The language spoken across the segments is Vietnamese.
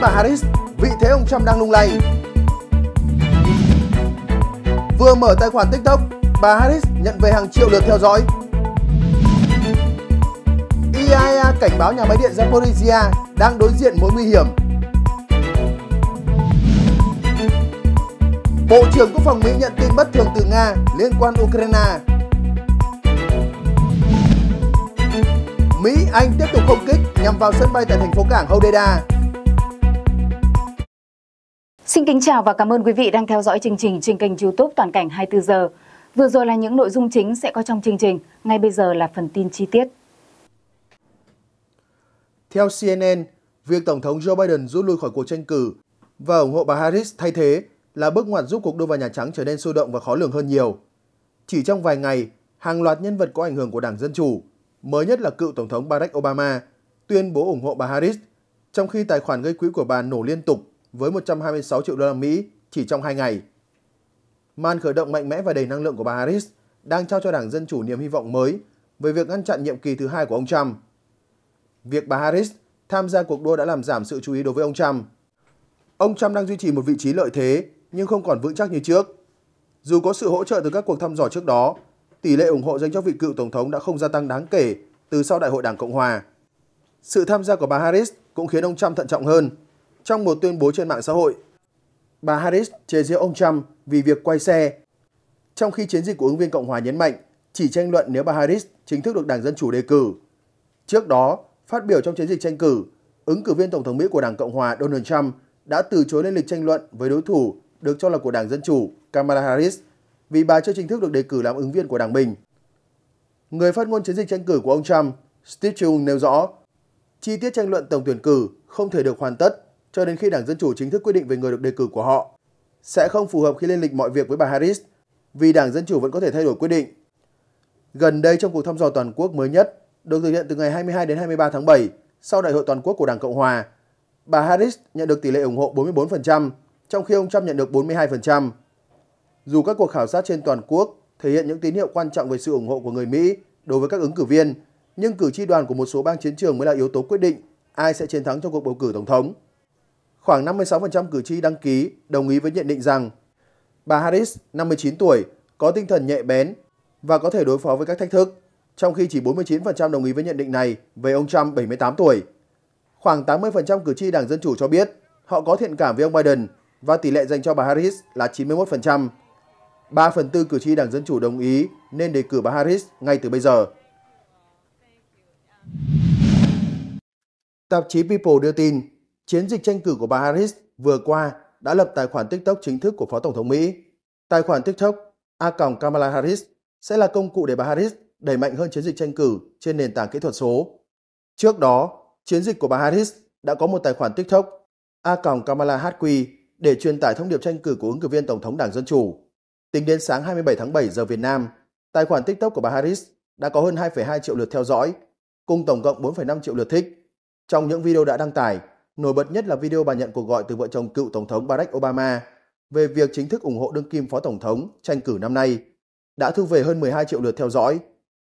với bà Harris, vị thế ông Trump đang lung lay. Vừa mở tài khoản TikTok, bà Harris nhận về hàng triệu lượt theo dõi. E IAEA cảnh báo nhà máy điện Zaporizhia đang đối diện mối nguy hiểm. Bộ trưởng Quốc phòng Mỹ nhận tin bất thường từ Nga liên quan Ukraine. Mỹ, Anh tiếp tục không kích nhằm vào sân bay tại thành phố cảng Hodeida. Xin kính chào và cảm ơn quý vị đang theo dõi chương trình trên kênh youtube Toàn cảnh 24 giờ. Vừa rồi là những nội dung chính sẽ có trong chương trình, ngay bây giờ là phần tin chi tiết. Theo CNN, việc Tổng thống Joe Biden rút lui khỏi cuộc tranh cử và ủng hộ bà Harris thay thế là bước ngoặt giúp cuộc đua vào Nhà Trắng trở nên sôi động và khó lường hơn nhiều. Chỉ trong vài ngày, hàng loạt nhân vật có ảnh hưởng của Đảng Dân Chủ, mới nhất là cựu Tổng thống Barack Obama, tuyên bố ủng hộ bà Harris, trong khi tài khoản gây quỹ của bà nổ liên tục với 126 triệu đô la Mỹ chỉ trong 2 ngày. Màn khởi động mạnh mẽ và đầy năng lượng của bà Harris đang trao cho Đảng Dân Chủ niềm hy vọng mới về việc ngăn chặn nhiệm kỳ thứ hai của ông Trump. Việc bà Harris tham gia cuộc đua đã làm giảm sự chú ý đối với ông Trump. Ông Trump đang duy trì một vị trí lợi thế nhưng không còn vững chắc như trước. Dù có sự hỗ trợ từ các cuộc thăm dò trước đó, tỷ lệ ủng hộ dành cho vị cựu tổng thống đã không gia tăng đáng kể từ sau Đại hội Đảng Cộng Hòa. Sự tham gia của bà Harris cũng khiến ông Trump thận trọng hơn trong một tuyên bố trên mạng xã hội. Bà Harris chế giễu ông Trump vì việc quay xe, trong khi chiến dịch của ứng viên Cộng hòa nhấn mạnh chỉ tranh luận nếu bà Harris chính thức được Đảng Dân Chủ đề cử. Trước đó, phát biểu trong chiến dịch tranh cử, ứng cử viên Tổng thống Mỹ của Đảng Cộng hòa Donald Trump đã từ chối lên lịch tranh luận với đối thủ được cho là của Đảng Dân Chủ Kamala Harris vì bà chưa chính thức được đề cử làm ứng viên của đảng mình. Người phát ngôn chiến dịch tranh cử của ông Trump, Steve Chung nêu rõ, chi tiết tranh luận tổng tuyển cử không thể được hoàn tất cho đến khi Đảng Dân Chủ chính thức quyết định về người được đề cử của họ. Sẽ không phù hợp khi lên lịch mọi việc với bà Harris, vì Đảng Dân Chủ vẫn có thể thay đổi quyết định. Gần đây trong cuộc thăm dò toàn quốc mới nhất, được thực hiện từ ngày 22 đến 23 tháng 7, sau Đại hội toàn quốc của Đảng Cộng Hòa, bà Harris nhận được tỷ lệ ủng hộ 44%, trong khi ông Trump nhận được 42%. Dù các cuộc khảo sát trên toàn quốc thể hiện những tín hiệu quan trọng về sự ủng hộ của người Mỹ đối với các ứng cử viên, nhưng cử tri đoàn của một số bang chiến trường mới là yếu tố quyết định ai sẽ chiến thắng trong cuộc bầu cử tổng thống khoảng 56% cử tri đăng ký đồng ý với nhận định rằng bà Harris, 59 tuổi, có tinh thần nhạy bén và có thể đối phó với các thách thức, trong khi chỉ 49% đồng ý với nhận định này về ông Trump 78 tuổi. Khoảng 80% cử tri Đảng Dân Chủ cho biết họ có thiện cảm với ông Biden và tỷ lệ dành cho bà Harris là 91%. 3 phần tư cử tri Đảng Dân Chủ đồng ý nên đề cử bà Harris ngay từ bây giờ. Tạp chí People đưa tin Chiến dịch tranh cử của bà Harris vừa qua đã lập tài khoản TikTok chính thức của Phó Tổng thống Mỹ. Tài khoản TikTok A Kamala Harris sẽ là công cụ để bà Harris đẩy mạnh hơn chiến dịch tranh cử trên nền tảng kỹ thuật số. Trước đó, chiến dịch của bà Harris đã có một tài khoản TikTok A Kamala HQ để truyền tải thông điệp tranh cử của ứng cử viên Tổng thống Đảng Dân Chủ. Tính đến sáng 27 tháng 7 giờ Việt Nam, tài khoản TikTok của bà Harris đã có hơn 2,2 triệu lượt theo dõi, cùng tổng cộng 4,5 triệu lượt thích. Trong những video đã đăng tải, Nổi bật nhất là video bà nhận cuộc gọi từ vợ chồng cựu Tổng thống Barack Obama về việc chính thức ủng hộ đương kim Phó Tổng thống tranh cử năm nay, đã thu về hơn 12 triệu lượt theo dõi.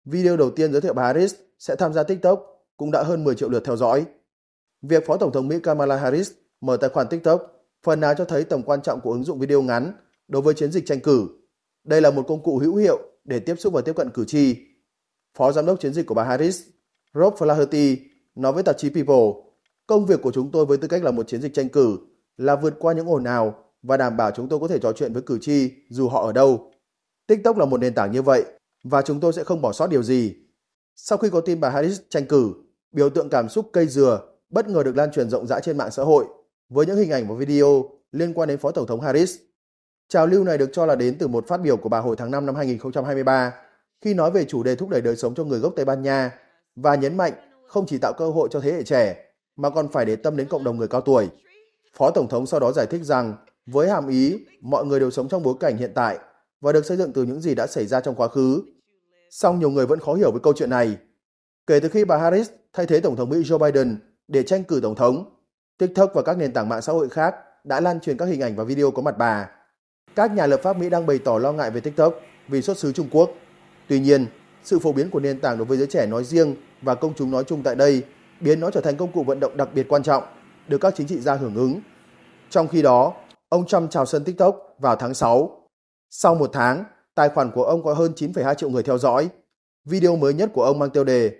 Video đầu tiên giới thiệu bà Harris sẽ tham gia TikTok cũng đã hơn 10 triệu lượt theo dõi. Việc Phó Tổng thống Mỹ Kamala Harris mở tài khoản TikTok phần nào cho thấy tầm quan trọng của ứng dụng video ngắn đối với chiến dịch tranh cử. Đây là một công cụ hữu hiệu để tiếp xúc và tiếp cận cử tri. Phó Giám đốc chiến dịch của bà Harris, Rob Flaherty, nói với tạp chí People Công việc của chúng tôi với tư cách là một chiến dịch tranh cử là vượt qua những ồn ào và đảm bảo chúng tôi có thể trò chuyện với cử tri dù họ ở đâu. TikTok là một nền tảng như vậy và chúng tôi sẽ không bỏ sót điều gì. Sau khi có tin bà Harris tranh cử, biểu tượng cảm xúc cây dừa bất ngờ được lan truyền rộng rãi trên mạng xã hội với những hình ảnh và video liên quan đến Phó Tổng thống Harris. Trào lưu này được cho là đến từ một phát biểu của bà hồi tháng 5 năm 2023 khi nói về chủ đề thúc đẩy đời sống cho người gốc Tây Ban Nha và nhấn mạnh không chỉ tạo cơ hội cho thế hệ trẻ mà còn phải để tâm đến cộng đồng người cao tuổi. Phó Tổng thống sau đó giải thích rằng với hàm ý mọi người đều sống trong bối cảnh hiện tại và được xây dựng từ những gì đã xảy ra trong quá khứ. Song nhiều người vẫn khó hiểu với câu chuyện này. Kể từ khi bà Harris thay thế Tổng thống Mỹ Joe Biden để tranh cử Tổng thống, TikTok và các nền tảng mạng xã hội khác đã lan truyền các hình ảnh và video có mặt bà. Các nhà lập pháp Mỹ đang bày tỏ lo ngại về TikTok vì xuất xứ Trung Quốc. Tuy nhiên, sự phổ biến của nền tảng đối với giới trẻ nói riêng và công chúng nói chung tại đây biến nó trở thành công cụ vận động đặc biệt quan trọng, được các chính trị gia hưởng ứng. Trong khi đó, ông Trump chào sân TikTok vào tháng 6. Sau một tháng, tài khoản của ông có hơn 9,2 triệu người theo dõi. Video mới nhất của ông mang tiêu đề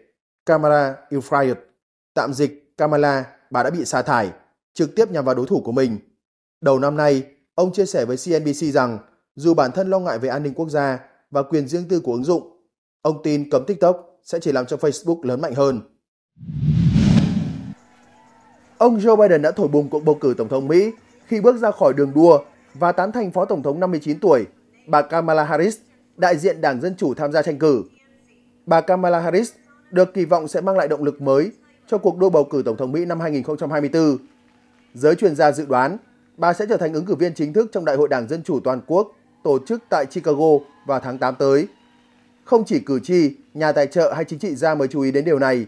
Camara is fired, tạm dịch Kamala, bà đã bị sa thải, trực tiếp nhằm vào đối thủ của mình. Đầu năm nay, ông chia sẻ với CNBC rằng dù bản thân lo ngại về an ninh quốc gia và quyền riêng tư của ứng dụng, ông tin cấm TikTok sẽ chỉ làm cho Facebook lớn mạnh hơn. Ông Joe Biden đã thổi bùng cuộc bầu cử Tổng thống Mỹ khi bước ra khỏi đường đua và tán thành Phó Tổng thống 59 tuổi, bà Kamala Harris, đại diện Đảng Dân Chủ tham gia tranh cử. Bà Kamala Harris được kỳ vọng sẽ mang lại động lực mới cho cuộc đua bầu cử Tổng thống Mỹ năm 2024. Giới chuyên gia dự đoán bà sẽ trở thành ứng cử viên chính thức trong Đại hội Đảng Dân Chủ Toàn quốc tổ chức tại Chicago vào tháng 8 tới. Không chỉ cử tri, nhà tài trợ hay chính trị gia mới chú ý đến điều này,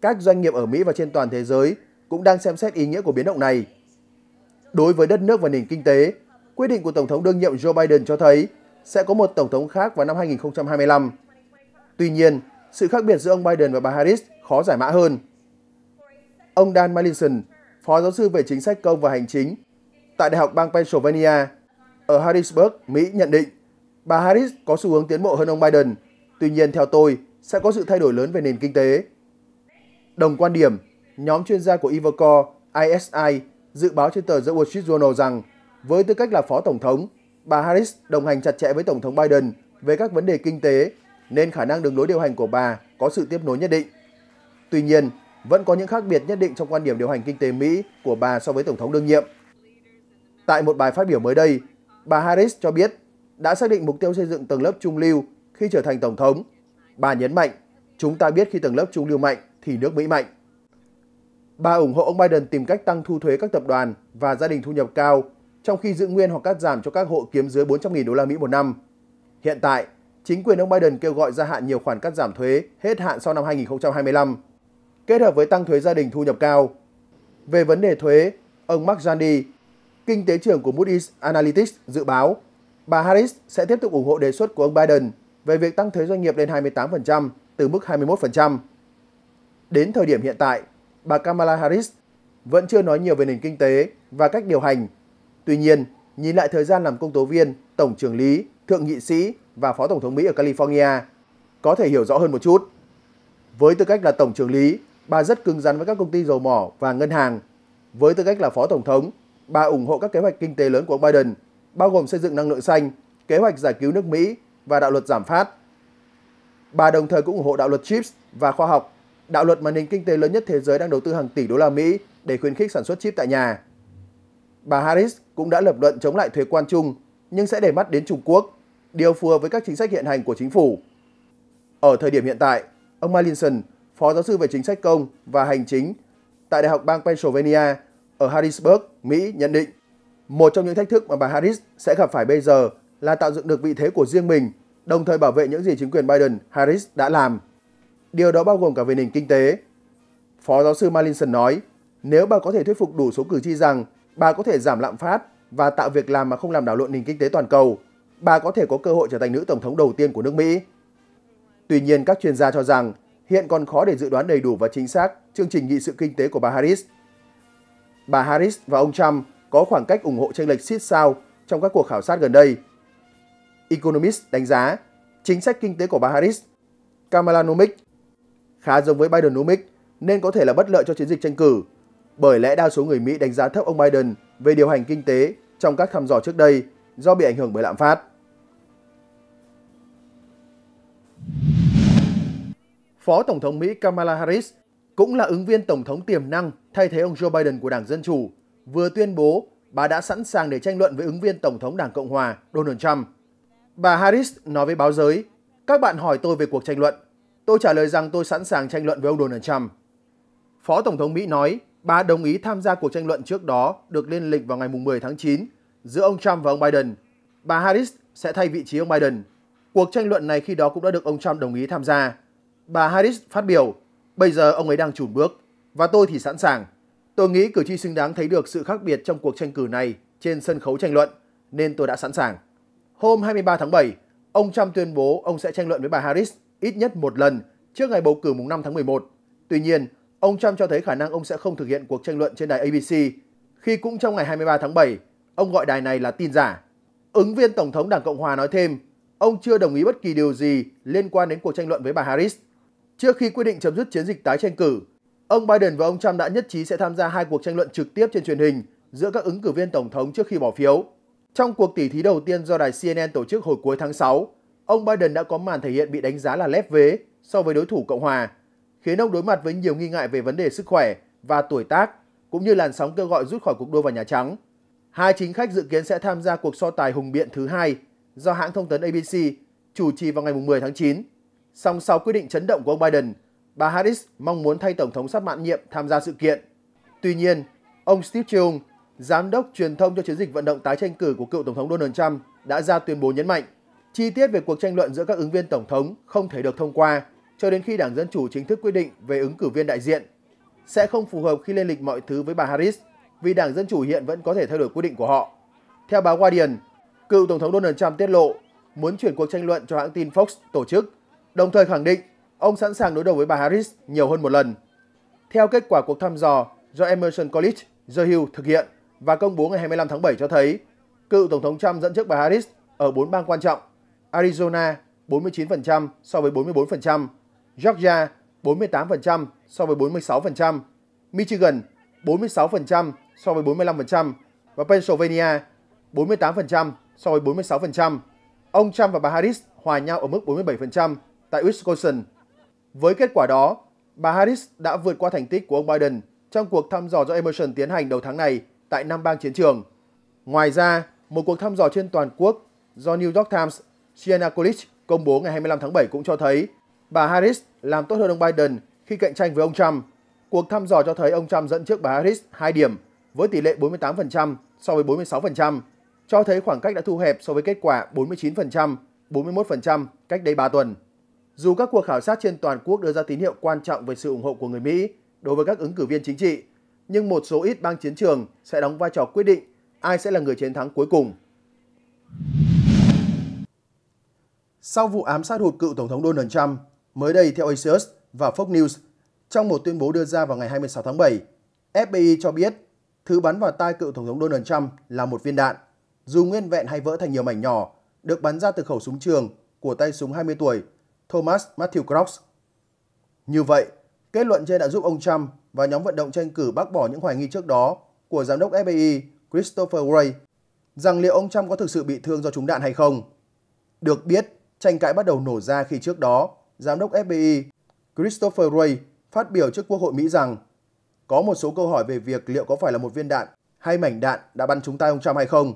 các doanh nghiệp ở Mỹ và trên toàn thế giới cũng đang xem xét ý nghĩa của biến động này. Đối với đất nước và nền kinh tế, quyết định của Tổng thống đương nhiệm Joe Biden cho thấy sẽ có một Tổng thống khác vào năm 2025. Tuy nhiên, sự khác biệt giữa ông Biden và bà Harris khó giải mã hơn. Ông Dan Mallinson, Phó giáo sư về chính sách công và hành chính tại Đại học bang Pennsylvania ở Harrisburg, Mỹ nhận định bà Harris có xu hướng tiến bộ hơn ông Biden. Tuy nhiên, theo tôi, sẽ có sự thay đổi lớn về nền kinh tế. Đồng quan điểm, nhóm chuyên gia của Iverco, ISI dự báo trên tờ The Wall Street Journal rằng với tư cách là phó tổng thống, bà Harris đồng hành chặt chẽ với tổng thống Biden về các vấn đề kinh tế nên khả năng đường lối điều hành của bà có sự tiếp nối nhất định. Tuy nhiên, vẫn có những khác biệt nhất định trong quan điểm điều hành kinh tế Mỹ của bà so với tổng thống đương nhiệm. Tại một bài phát biểu mới đây, bà Harris cho biết đã xác định mục tiêu xây dựng tầng lớp trung lưu khi trở thành tổng thống. Bà nhấn mạnh, chúng ta biết khi tầng lớp trung lưu mạnh thì nước Mỹ mạnh. Bà ủng hộ ông Biden tìm cách tăng thu thuế các tập đoàn và gia đình thu nhập cao, trong khi giữ nguyên hoặc cắt giảm cho các hộ kiếm dưới 400.000 đô la Mỹ một năm. Hiện tại, chính quyền ông Biden kêu gọi gia hạn nhiều khoản cắt giảm thuế hết hạn sau năm 2025, kết hợp với tăng thuế gia đình thu nhập cao. Về vấn đề thuế, ông Mark Zandi, kinh tế trưởng của Moody's Analytics dự báo bà Harris sẽ tiếp tục ủng hộ đề xuất của ông Biden về việc tăng thuế doanh nghiệp lên 28% từ mức 21%. Đến thời điểm hiện tại, bà Kamala Harris vẫn chưa nói nhiều về nền kinh tế và cách điều hành. Tuy nhiên, nhìn lại thời gian làm công tố viên, tổng trưởng lý, thượng nghị sĩ và phó tổng thống Mỹ ở California, có thể hiểu rõ hơn một chút. Với tư cách là tổng trưởng lý, bà rất cứng rắn với các công ty dầu mỏ và ngân hàng. Với tư cách là phó tổng thống, bà ủng hộ các kế hoạch kinh tế lớn của ông Biden, bao gồm xây dựng năng lượng xanh, kế hoạch giải cứu nước Mỹ và đạo luật giảm phát. Bà đồng thời cũng ủng hộ đạo luật CHIPS và khoa học đạo luật mà nền kinh tế lớn nhất thế giới đang đầu tư hàng tỷ đô la Mỹ để khuyến khích sản xuất chip tại nhà. Bà Harris cũng đã lập luận chống lại thuế quan chung nhưng sẽ để mắt đến Trung Quốc, điều phù hợp với các chính sách hiện hành của chính phủ. Ở thời điểm hiện tại, ông Malinson, phó giáo sư về chính sách công và hành chính tại Đại học bang Pennsylvania ở Harrisburg, Mỹ nhận định một trong những thách thức mà bà Harris sẽ gặp phải bây giờ là tạo dựng được vị thế của riêng mình, đồng thời bảo vệ những gì chính quyền Biden, Harris đã làm. Điều đó bao gồm cả về nền kinh tế. Phó giáo sư Malinson nói, nếu bà có thể thuyết phục đủ số cử tri rằng bà có thể giảm lạm phát và tạo việc làm mà không làm đảo lộn nền kinh tế toàn cầu, bà có thể có cơ hội trở thành nữ tổng thống đầu tiên của nước Mỹ. Tuy nhiên, các chuyên gia cho rằng hiện còn khó để dự đoán đầy đủ và chính xác chương trình nghị sự kinh tế của bà Harris. Bà Harris và ông Trump có khoảng cách ủng hộ tranh lệch xít sao trong các cuộc khảo sát gần đây. Economist đánh giá chính sách kinh tế của bà Harris, Kamalanomics khá giống với Bidenomics nên có thể là bất lợi cho chiến dịch tranh cử. Bởi lẽ đa số người Mỹ đánh giá thấp ông Biden về điều hành kinh tế trong các thăm dò trước đây do bị ảnh hưởng bởi lạm phát. Phó Tổng thống Mỹ Kamala Harris cũng là ứng viên Tổng thống tiềm năng thay thế ông Joe Biden của Đảng Dân Chủ, vừa tuyên bố bà đã sẵn sàng để tranh luận với ứng viên Tổng thống Đảng Cộng Hòa Donald Trump. Bà Harris nói với báo giới, các bạn hỏi tôi về cuộc tranh luận, Tôi trả lời rằng tôi sẵn sàng tranh luận với ông Donald Trump. Phó Tổng thống Mỹ nói bà đồng ý tham gia cuộc tranh luận trước đó được lên lịch vào ngày 10 tháng 9 giữa ông Trump và ông Biden. Bà Harris sẽ thay vị trí ông Biden. Cuộc tranh luận này khi đó cũng đã được ông Trump đồng ý tham gia. Bà Harris phát biểu, bây giờ ông ấy đang chùn bước và tôi thì sẵn sàng. Tôi nghĩ cử tri xứng đáng thấy được sự khác biệt trong cuộc tranh cử này trên sân khấu tranh luận nên tôi đã sẵn sàng. Hôm 23 tháng 7, ông Trump tuyên bố ông sẽ tranh luận với bà Harris ít nhất một lần trước ngày bầu cử mùng 5 tháng 11. Tuy nhiên, ông Trump cho thấy khả năng ông sẽ không thực hiện cuộc tranh luận trên đài ABC khi cũng trong ngày 23 tháng 7, ông gọi đài này là tin giả. Ứng viên Tổng thống Đảng Cộng Hòa nói thêm, ông chưa đồng ý bất kỳ điều gì liên quan đến cuộc tranh luận với bà Harris. Trước khi quyết định chấm dứt chiến dịch tái tranh cử, ông Biden và ông Trump đã nhất trí sẽ tham gia hai cuộc tranh luận trực tiếp trên truyền hình giữa các ứng cử viên Tổng thống trước khi bỏ phiếu. Trong cuộc tỉ thí đầu tiên do đài CNN tổ chức hồi cuối tháng 6, ông Biden đã có màn thể hiện bị đánh giá là lép vế so với đối thủ Cộng hòa, khiến ông đối mặt với nhiều nghi ngại về vấn đề sức khỏe và tuổi tác, cũng như làn sóng kêu gọi rút khỏi cuộc đua vào Nhà Trắng. Hai chính khách dự kiến sẽ tham gia cuộc so tài hùng biện thứ hai do hãng thông tấn ABC chủ trì vào ngày 10 tháng 9. Song sau quyết định chấn động của ông Biden, bà Harris mong muốn thay Tổng thống sắp mãn nhiệm tham gia sự kiện. Tuy nhiên, ông Steve Chung, giám đốc truyền thông cho chiến dịch vận động tái tranh cử của cựu Tổng thống Donald Trump đã ra tuyên bố nhấn mạnh Chi tiết về cuộc tranh luận giữa các ứng viên tổng thống không thể được thông qua cho đến khi Đảng Dân Chủ chính thức quyết định về ứng cử viên đại diện. Sẽ không phù hợp khi lên lịch mọi thứ với bà Harris vì Đảng Dân Chủ hiện vẫn có thể thay đổi quyết định của họ. Theo báo Guardian, cựu Tổng thống Donald Trump tiết lộ muốn chuyển cuộc tranh luận cho hãng tin Fox tổ chức, đồng thời khẳng định ông sẵn sàng đối đầu với bà Harris nhiều hơn một lần. Theo kết quả cuộc thăm dò do Emerson College, The Hill thực hiện và công bố ngày 25 tháng 7 cho thấy, cựu Tổng thống Trump dẫn trước bà Harris ở 4 bang quan trọng Arizona 49% so với 44%, Georgia 48% so với 46%, Michigan 46% so với 45% và Pennsylvania 48% so với 46%. Ông Trump và bà Harris hòa nhau ở mức 47% tại Wisconsin. Với kết quả đó, bà Harris đã vượt qua thành tích của ông Biden trong cuộc thăm dò do Emerson tiến hành đầu tháng này tại năm bang chiến trường. Ngoài ra, một cuộc thăm dò trên toàn quốc do New York Times Gianna Collins công bố ngày 25 tháng 7 cũng cho thấy bà Harris làm tốt hơn ông Biden khi cạnh tranh với ông Trump. Cuộc thăm dò cho thấy ông Trump dẫn trước bà Harris 2 điểm với tỷ lệ 48% so với 46%, cho thấy khoảng cách đã thu hẹp so với kết quả 49%, 41% cách đây 3 tuần. Dù các cuộc khảo sát trên toàn quốc đưa ra tín hiệu quan trọng về sự ủng hộ của người Mỹ đối với các ứng cử viên chính trị, nhưng một số ít bang chiến trường sẽ đóng vai trò quyết định ai sẽ là người chiến thắng cuối cùng. Sau vụ ám sát hụt cựu Tổng thống Donald Trump, mới đây theo Axios và Fox News, trong một tuyên bố đưa ra vào ngày 26 tháng 7, FBI cho biết thứ bắn vào tai cựu Tổng thống Donald Trump là một viên đạn, dù nguyên vẹn hay vỡ thành nhiều mảnh nhỏ, được bắn ra từ khẩu súng trường của tay súng 20 tuổi Thomas Matthew Cross. Như vậy, kết luận trên đã giúp ông Trump và nhóm vận động tranh cử bác bỏ những hoài nghi trước đó của giám đốc FBI Christopher Wray rằng liệu ông Trump có thực sự bị thương do trúng đạn hay không. Được biết, tranh cãi bắt đầu nổ ra khi trước đó, Giám đốc FBI Christopher Wray phát biểu trước Quốc hội Mỹ rằng có một số câu hỏi về việc liệu có phải là một viên đạn hay mảnh đạn đã bắn trúng tay ông Trump hay không.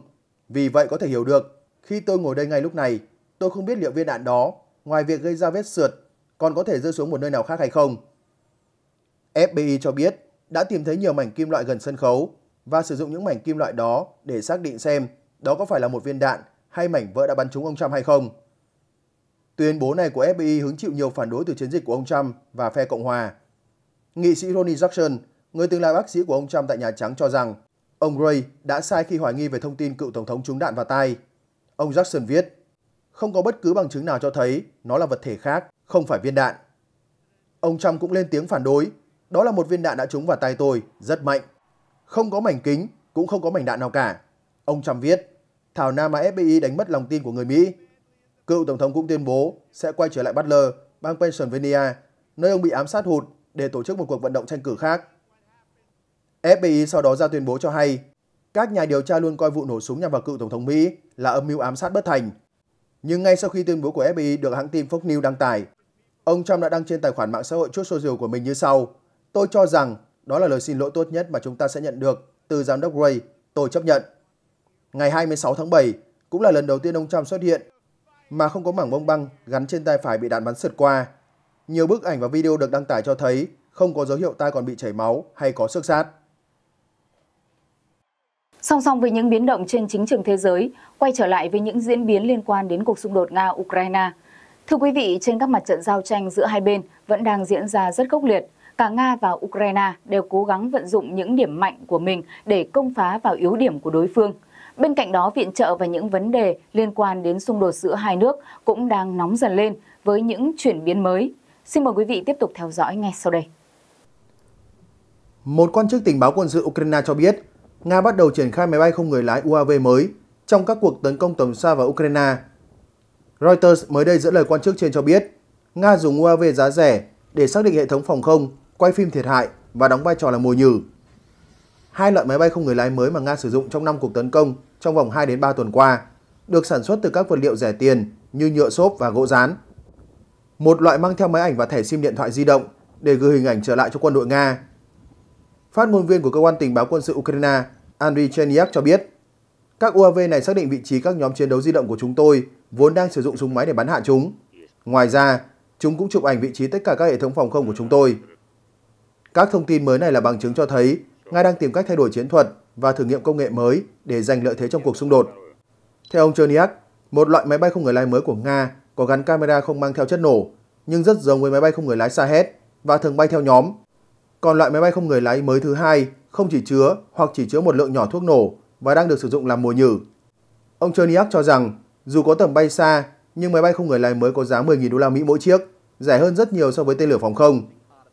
Vì vậy có thể hiểu được, khi tôi ngồi đây ngay lúc này, tôi không biết liệu viên đạn đó, ngoài việc gây ra vết sượt, còn có thể rơi xuống một nơi nào khác hay không. FBI cho biết đã tìm thấy nhiều mảnh kim loại gần sân khấu và sử dụng những mảnh kim loại đó để xác định xem đó có phải là một viên đạn hay mảnh vỡ đã bắn trúng ông Trump hay không. Tuyên bố này của FBI hứng chịu nhiều phản đối từ chiến dịch của ông Trump và phe Cộng hòa. Nghị sĩ Ronnie Jackson, người từng là bác sĩ của ông Trump tại Nhà Trắng cho rằng ông Ray đã sai khi hoài nghi về thông tin cựu Tổng thống trúng đạn vào tay. Ông Jackson viết, không có bất cứ bằng chứng nào cho thấy nó là vật thể khác, không phải viên đạn. Ông Trump cũng lên tiếng phản đối, đó là một viên đạn đã trúng vào tay tôi, rất mạnh. Không có mảnh kính, cũng không có mảnh đạn nào cả. Ông Trump viết, thảo nam mà FBI đánh mất lòng tin của người Mỹ Cựu Tổng thống cũng tuyên bố sẽ quay trở lại Butler, bang Pennsylvania, nơi ông bị ám sát hụt để tổ chức một cuộc vận động tranh cử khác. FBI sau đó ra tuyên bố cho hay, các nhà điều tra luôn coi vụ nổ súng nhằm vào cựu Tổng thống Mỹ là âm mưu ám sát bất thành. Nhưng ngay sau khi tuyên bố của FBI được hãng tin Fox News đăng tải, ông Trump đã đăng trên tài khoản mạng xã hội chốt social của mình như sau. Tôi cho rằng đó là lời xin lỗi tốt nhất mà chúng ta sẽ nhận được từ giám đốc Ray. Tôi chấp nhận. Ngày 26 tháng 7 cũng là lần đầu tiên ông Trump xuất hiện mà không có mảng bông băng gắn trên tay phải bị đạn bắn sượt qua. Nhiều bức ảnh và video được đăng tải cho thấy không có dấu hiệu tai còn bị chảy máu hay có xước sát. Song song với những biến động trên chính trường thế giới, quay trở lại với những diễn biến liên quan đến cuộc xung đột Nga-Ukraine. Thưa quý vị, trên các mặt trận giao tranh giữa hai bên vẫn đang diễn ra rất khốc liệt. Cả Nga và Ukraine đều cố gắng vận dụng những điểm mạnh của mình để công phá vào yếu điểm của đối phương – Bên cạnh đó, viện trợ và những vấn đề liên quan đến xung đột giữa hai nước cũng đang nóng dần lên với những chuyển biến mới. Xin mời quý vị tiếp tục theo dõi ngay sau đây. Một quan chức tình báo quân sự Ukraine cho biết, Nga bắt đầu triển khai máy bay không người lái UAV mới trong các cuộc tấn công tầm xa vào Ukraine. Reuters mới đây dẫn lời quan chức trên cho biết, Nga dùng UAV giá rẻ để xác định hệ thống phòng không, quay phim thiệt hại và đóng vai trò là mồi nhử. Hai loại máy bay không người lái mới mà Nga sử dụng trong năm cuộc tấn công trong vòng 2 đến 3 tuần qua, được sản xuất từ các vật liệu rẻ tiền như nhựa xốp và gỗ dán. Một loại mang theo máy ảnh và thẻ SIM điện thoại di động để gửi hình ảnh trở lại cho quân đội Nga. Phát ngôn viên của cơ quan tình báo quân sự Ukraine Andriy Cheniak cho biết, các UAV này xác định vị trí các nhóm chiến đấu di động của chúng tôi vốn đang sử dụng súng máy để bắn hạ chúng. Ngoài ra, chúng cũng chụp ảnh vị trí tất cả các hệ thống phòng không của chúng tôi. Các thông tin mới này là bằng chứng cho thấy Nga đang tìm cách thay đổi chiến thuật và thử nghiệm công nghệ mới để giành lợi thế trong cuộc xung đột. Theo ông Cherniak, một loại máy bay không người lái mới của Nga có gắn camera không mang theo chất nổ, nhưng rất giống với máy bay không người lái Sahet và thường bay theo nhóm. Còn loại máy bay không người lái mới thứ hai không chỉ chứa hoặc chỉ chứa một lượng nhỏ thuốc nổ và đang được sử dụng làm mồi nhử. Ông Cherniak cho rằng dù có tầm bay xa nhưng máy bay không người lái mới có giá 10.000 đô la Mỹ mỗi chiếc, rẻ hơn rất nhiều so với tên lửa phòng không.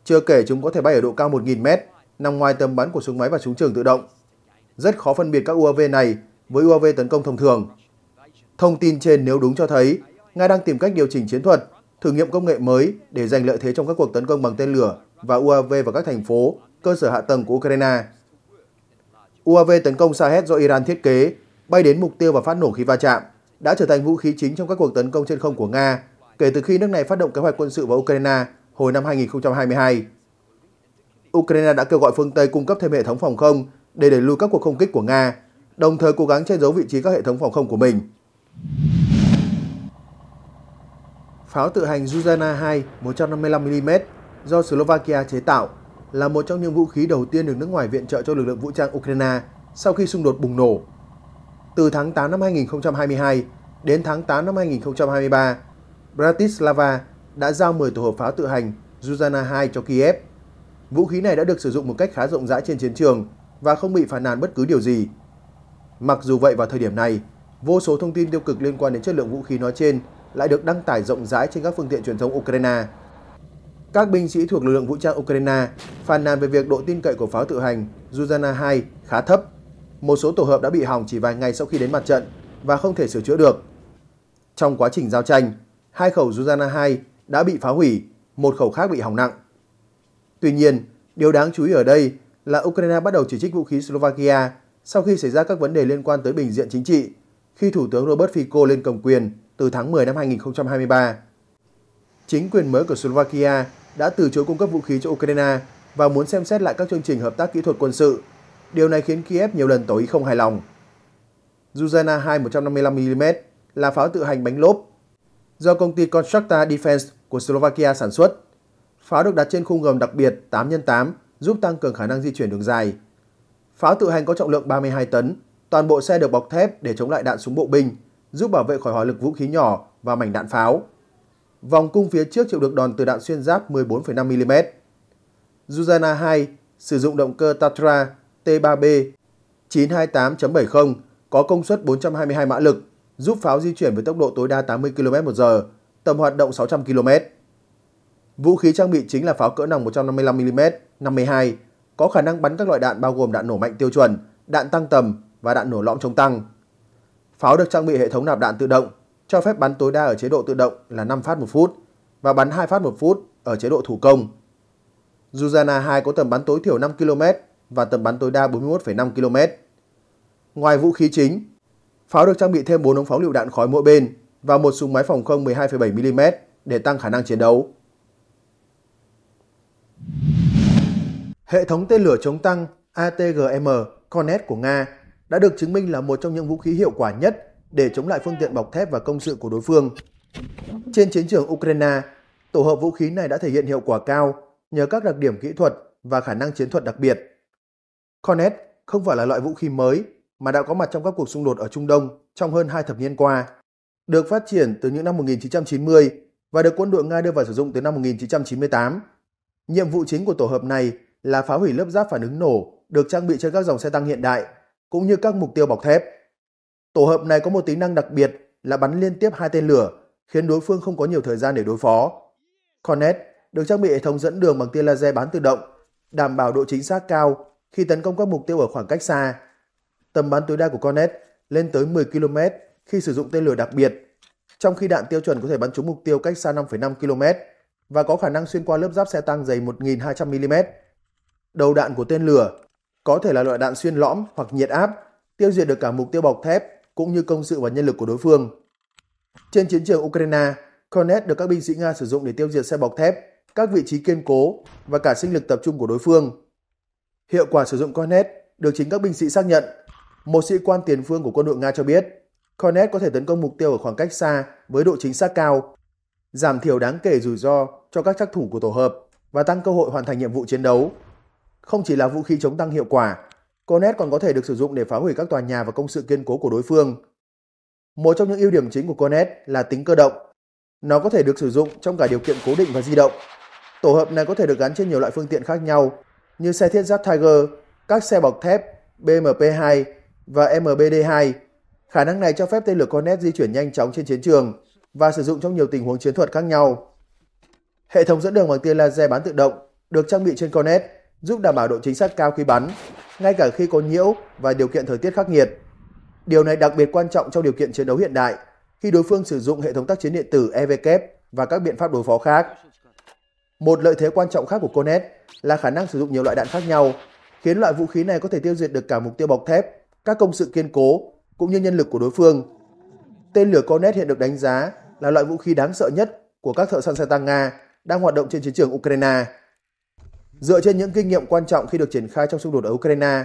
Chưa kể chúng có thể bay ở độ cao 1.000 mét, nằm ngoài tầm bắn của súng máy và súng trường tự động rất khó phân biệt các UAV này với UAV tấn công thông thường. Thông tin trên nếu đúng cho thấy, Nga đang tìm cách điều chỉnh chiến thuật, thử nghiệm công nghệ mới để giành lợi thế trong các cuộc tấn công bằng tên lửa và UAV vào các thành phố, cơ sở hạ tầng của Ukraine. UAV tấn công Sahed do Iran thiết kế, bay đến mục tiêu và phát nổ khi va chạm, đã trở thành vũ khí chính trong các cuộc tấn công trên không của Nga kể từ khi nước này phát động kế hoạch quân sự vào Ukraine hồi năm 2022. Ukraine đã kêu gọi phương Tây cung cấp thêm hệ thống phòng không để đẩy lùi các cuộc không kích của Nga, đồng thời cố gắng che giấu vị trí các hệ thống phòng không của mình. Pháo tự hành Zuzana 2 155mm do Slovakia chế tạo là một trong những vũ khí đầu tiên được nước ngoài viện trợ cho lực lượng vũ trang Ukraine sau khi xung đột bùng nổ. Từ tháng 8 năm 2022 đến tháng 8 năm 2023, Bratislava đã giao 10 tổ hợp pháo tự hành Zuzana 2 cho Kiev. Vũ khí này đã được sử dụng một cách khá rộng rãi trên chiến trường và không bị phản nàn bất cứ điều gì. Mặc dù vậy vào thời điểm này, vô số thông tin tiêu cực liên quan đến chất lượng vũ khí nói trên lại được đăng tải rộng rãi trên các phương tiện truyền thông Ukraine. Các binh sĩ thuộc lực lượng vũ trang Ukraine phàn nàn về việc độ tin cậy của pháo tự hành Zuzana 2 khá thấp. Một số tổ hợp đã bị hỏng chỉ vài ngày sau khi đến mặt trận và không thể sửa chữa được. Trong quá trình giao tranh, hai khẩu Zuzana 2 đã bị phá hủy, một khẩu khác bị hỏng nặng. Tuy nhiên, điều đáng chú ý ở đây là Ukraine bắt đầu chỉ trích vũ khí Slovakia sau khi xảy ra các vấn đề liên quan tới bình diện chính trị khi Thủ tướng Robert Fico lên cầm quyền từ tháng 10 năm 2023. Chính quyền mới của Slovakia đã từ chối cung cấp vũ khí cho Ukraine và muốn xem xét lại các chương trình hợp tác kỹ thuật quân sự. Điều này khiến Kiev nhiều lần tỏ ý không hài lòng. Zuzana 2 155mm là pháo tự hành bánh lốp do công ty Constructa Defense của Slovakia sản xuất. Pháo được đặt trên khung gầm đặc biệt 8x8 giúp tăng cường khả năng di chuyển đường dài. Pháo tự hành có trọng lượng 32 tấn, toàn bộ xe được bọc thép để chống lại đạn súng bộ binh, giúp bảo vệ khỏi hỏa lực vũ khí nhỏ và mảnh đạn pháo. Vòng cung phía trước chịu được đòn từ đạn xuyên giáp 14,5mm. Zuzana 2 sử dụng động cơ Tatra T3B 928.70 có công suất 422 mã lực, giúp pháo di chuyển với tốc độ tối đa 80 km/h, tầm hoạt động 600 km. Vũ khí trang bị chính là pháo cỡ nòng 155mm, 52, có khả năng bắn các loại đạn bao gồm đạn nổ mạnh tiêu chuẩn, đạn tăng tầm và đạn nổ lõm chống tăng. Pháo được trang bị hệ thống nạp đạn tự động, cho phép bắn tối đa ở chế độ tự động là 5 phát một phút và bắn 2 phát một phút ở chế độ thủ công. Zuzana 2 có tầm bắn tối thiểu 5 km và tầm bắn tối đa 41,5 km. Ngoài vũ khí chính, pháo được trang bị thêm 4 ống pháo lựu đạn khói mỗi bên và một súng máy phòng không 12,7 mm để tăng khả năng chiến đấu. Hệ thống tên lửa chống tăng ATGM Cornet của Nga đã được chứng minh là một trong những vũ khí hiệu quả nhất để chống lại phương tiện bọc thép và công sự của đối phương. Trên chiến trường Ukraine, tổ hợp vũ khí này đã thể hiện hiệu quả cao nhờ các đặc điểm kỹ thuật và khả năng chiến thuật đặc biệt. Cornet không phải là loại vũ khí mới mà đã có mặt trong các cuộc xung đột ở Trung Đông trong hơn hai thập niên qua, được phát triển từ những năm 1990 và được quân đội Nga đưa vào sử dụng từ năm 1998. Nhiệm vụ chính của tổ hợp này là phá hủy lớp giáp phản ứng nổ được trang bị trên các dòng xe tăng hiện đại, cũng như các mục tiêu bọc thép. Tổ hợp này có một tính năng đặc biệt là bắn liên tiếp hai tên lửa, khiến đối phương không có nhiều thời gian để đối phó. Cornet được trang bị hệ thống dẫn đường bằng tia laser bán tự động, đảm bảo độ chính xác cao khi tấn công các mục tiêu ở khoảng cách xa. Tầm bắn tối đa của Cornet lên tới 10 km khi sử dụng tên lửa đặc biệt, trong khi đạn tiêu chuẩn có thể bắn trúng mục tiêu cách xa 5,5 km và có khả năng xuyên qua lớp giáp xe tăng dày 1.200mm. Đầu đạn của tên lửa có thể là loại đạn xuyên lõm hoặc nhiệt áp, tiêu diệt được cả mục tiêu bọc thép cũng như công sự và nhân lực của đối phương. Trên chiến trường Ukraine, Cornet được các binh sĩ Nga sử dụng để tiêu diệt xe bọc thép, các vị trí kiên cố và cả sinh lực tập trung của đối phương. Hiệu quả sử dụng Cornet được chính các binh sĩ xác nhận. Một sĩ quan tiền phương của quân đội Nga cho biết, Cornet có thể tấn công mục tiêu ở khoảng cách xa với độ chính xác cao, giảm thiểu đáng kể rủi ro cho các trắc thủ của tổ hợp và tăng cơ hội hoàn thành nhiệm vụ chiến đấu. Không chỉ là vũ khí chống tăng hiệu quả, Cornet còn có thể được sử dụng để phá hủy các tòa nhà và công sự kiên cố của đối phương. Một trong những ưu điểm chính của Cornet là tính cơ động. Nó có thể được sử dụng trong cả điều kiện cố định và di động. Tổ hợp này có thể được gắn trên nhiều loại phương tiện khác nhau như xe thiết giáp Tiger, các xe bọc thép BMP-2 và MBD-2. Khả năng này cho phép tên lửa Cornet di chuyển nhanh chóng trên chiến trường và sử dụng trong nhiều tình huống chiến thuật khác nhau. Hệ thống dẫn đường bằng tia laser bắn tự động được trang bị trên Cornet giúp đảm bảo độ chính xác cao khi bắn, ngay cả khi có nhiễu và điều kiện thời tiết khắc nghiệt. Điều này đặc biệt quan trọng trong điều kiện chiến đấu hiện đại, khi đối phương sử dụng hệ thống tác chiến điện tử EVK và các biện pháp đối phó khác. Một lợi thế quan trọng khác của Cornet là khả năng sử dụng nhiều loại đạn khác nhau, khiến loại vũ khí này có thể tiêu diệt được cả mục tiêu bọc thép, các công sự kiên cố cũng như nhân lực của đối phương. Tên lửa Cornet hiện được đánh giá là loại vũ khí đáng sợ nhất của các thợ săn xe tăng Nga đang hoạt động trên chiến trường Ukraine. Dựa trên những kinh nghiệm quan trọng khi được triển khai trong xung đột ở Ukraine,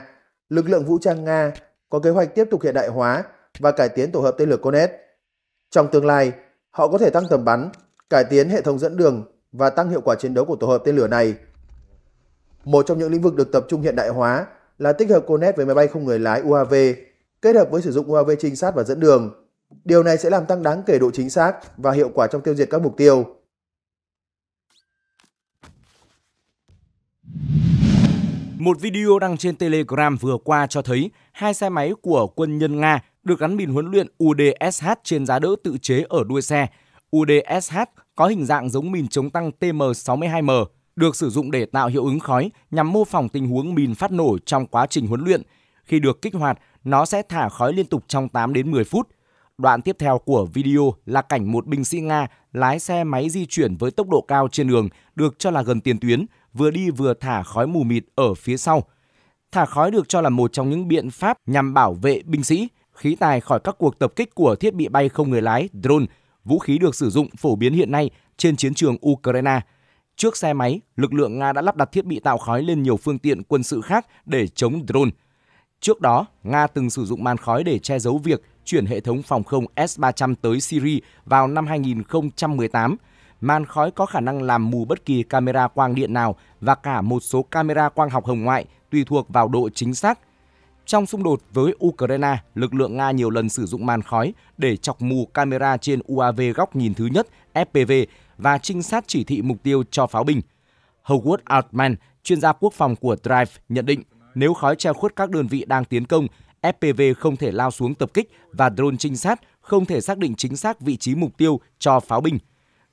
lực lượng vũ trang Nga có kế hoạch tiếp tục hiện đại hóa và cải tiến tổ hợp tên lửa Konet. Trong tương lai, họ có thể tăng tầm bắn, cải tiến hệ thống dẫn đường và tăng hiệu quả chiến đấu của tổ hợp tên lửa này. Một trong những lĩnh vực được tập trung hiện đại hóa là tích hợp Konet với máy bay không người lái UAV, kết hợp với sử dụng UAV trinh sát và dẫn đường. Điều này sẽ làm tăng đáng kể độ chính xác và hiệu quả trong tiêu diệt các mục tiêu. Một video đăng trên Telegram vừa qua cho thấy hai xe máy của quân nhân Nga được gắn bình huấn luyện UDSH trên giá đỡ tự chế ở đuôi xe. UDSH có hình dạng giống mìn chống tăng TM62M, được sử dụng để tạo hiệu ứng khói nhằm mô phỏng tình huống mìn phát nổ trong quá trình huấn luyện. Khi được kích hoạt, nó sẽ thả khói liên tục trong 8 đến 10 phút. Đoạn tiếp theo của video là cảnh một binh sĩ Nga lái xe máy di chuyển với tốc độ cao trên đường được cho là gần tiền tuyến – vừa đi vừa thả khói mù mịt ở phía sau. Thả khói được cho là một trong những biện pháp nhằm bảo vệ binh sĩ, khí tài khỏi các cuộc tập kích của thiết bị bay không người lái drone, vũ khí được sử dụng phổ biến hiện nay trên chiến trường Ukraine. Trước xe máy, lực lượng Nga đã lắp đặt thiết bị tạo khói lên nhiều phương tiện quân sự khác để chống drone. Trước đó, Nga từng sử dụng màn khói để che giấu việc chuyển hệ thống phòng không S-300 tới Syria vào năm 2018 – màn khói có khả năng làm mù bất kỳ camera quang điện nào và cả một số camera quang học hồng ngoại tùy thuộc vào độ chính xác. Trong xung đột với Ukraine, lực lượng Nga nhiều lần sử dụng màn khói để chọc mù camera trên UAV góc nhìn thứ nhất FPV và trinh sát chỉ thị mục tiêu cho pháo binh. Howard Altman, chuyên gia quốc phòng của Drive, nhận định nếu khói che khuất các đơn vị đang tiến công, FPV không thể lao xuống tập kích và drone trinh sát không thể xác định chính xác vị trí mục tiêu cho pháo binh –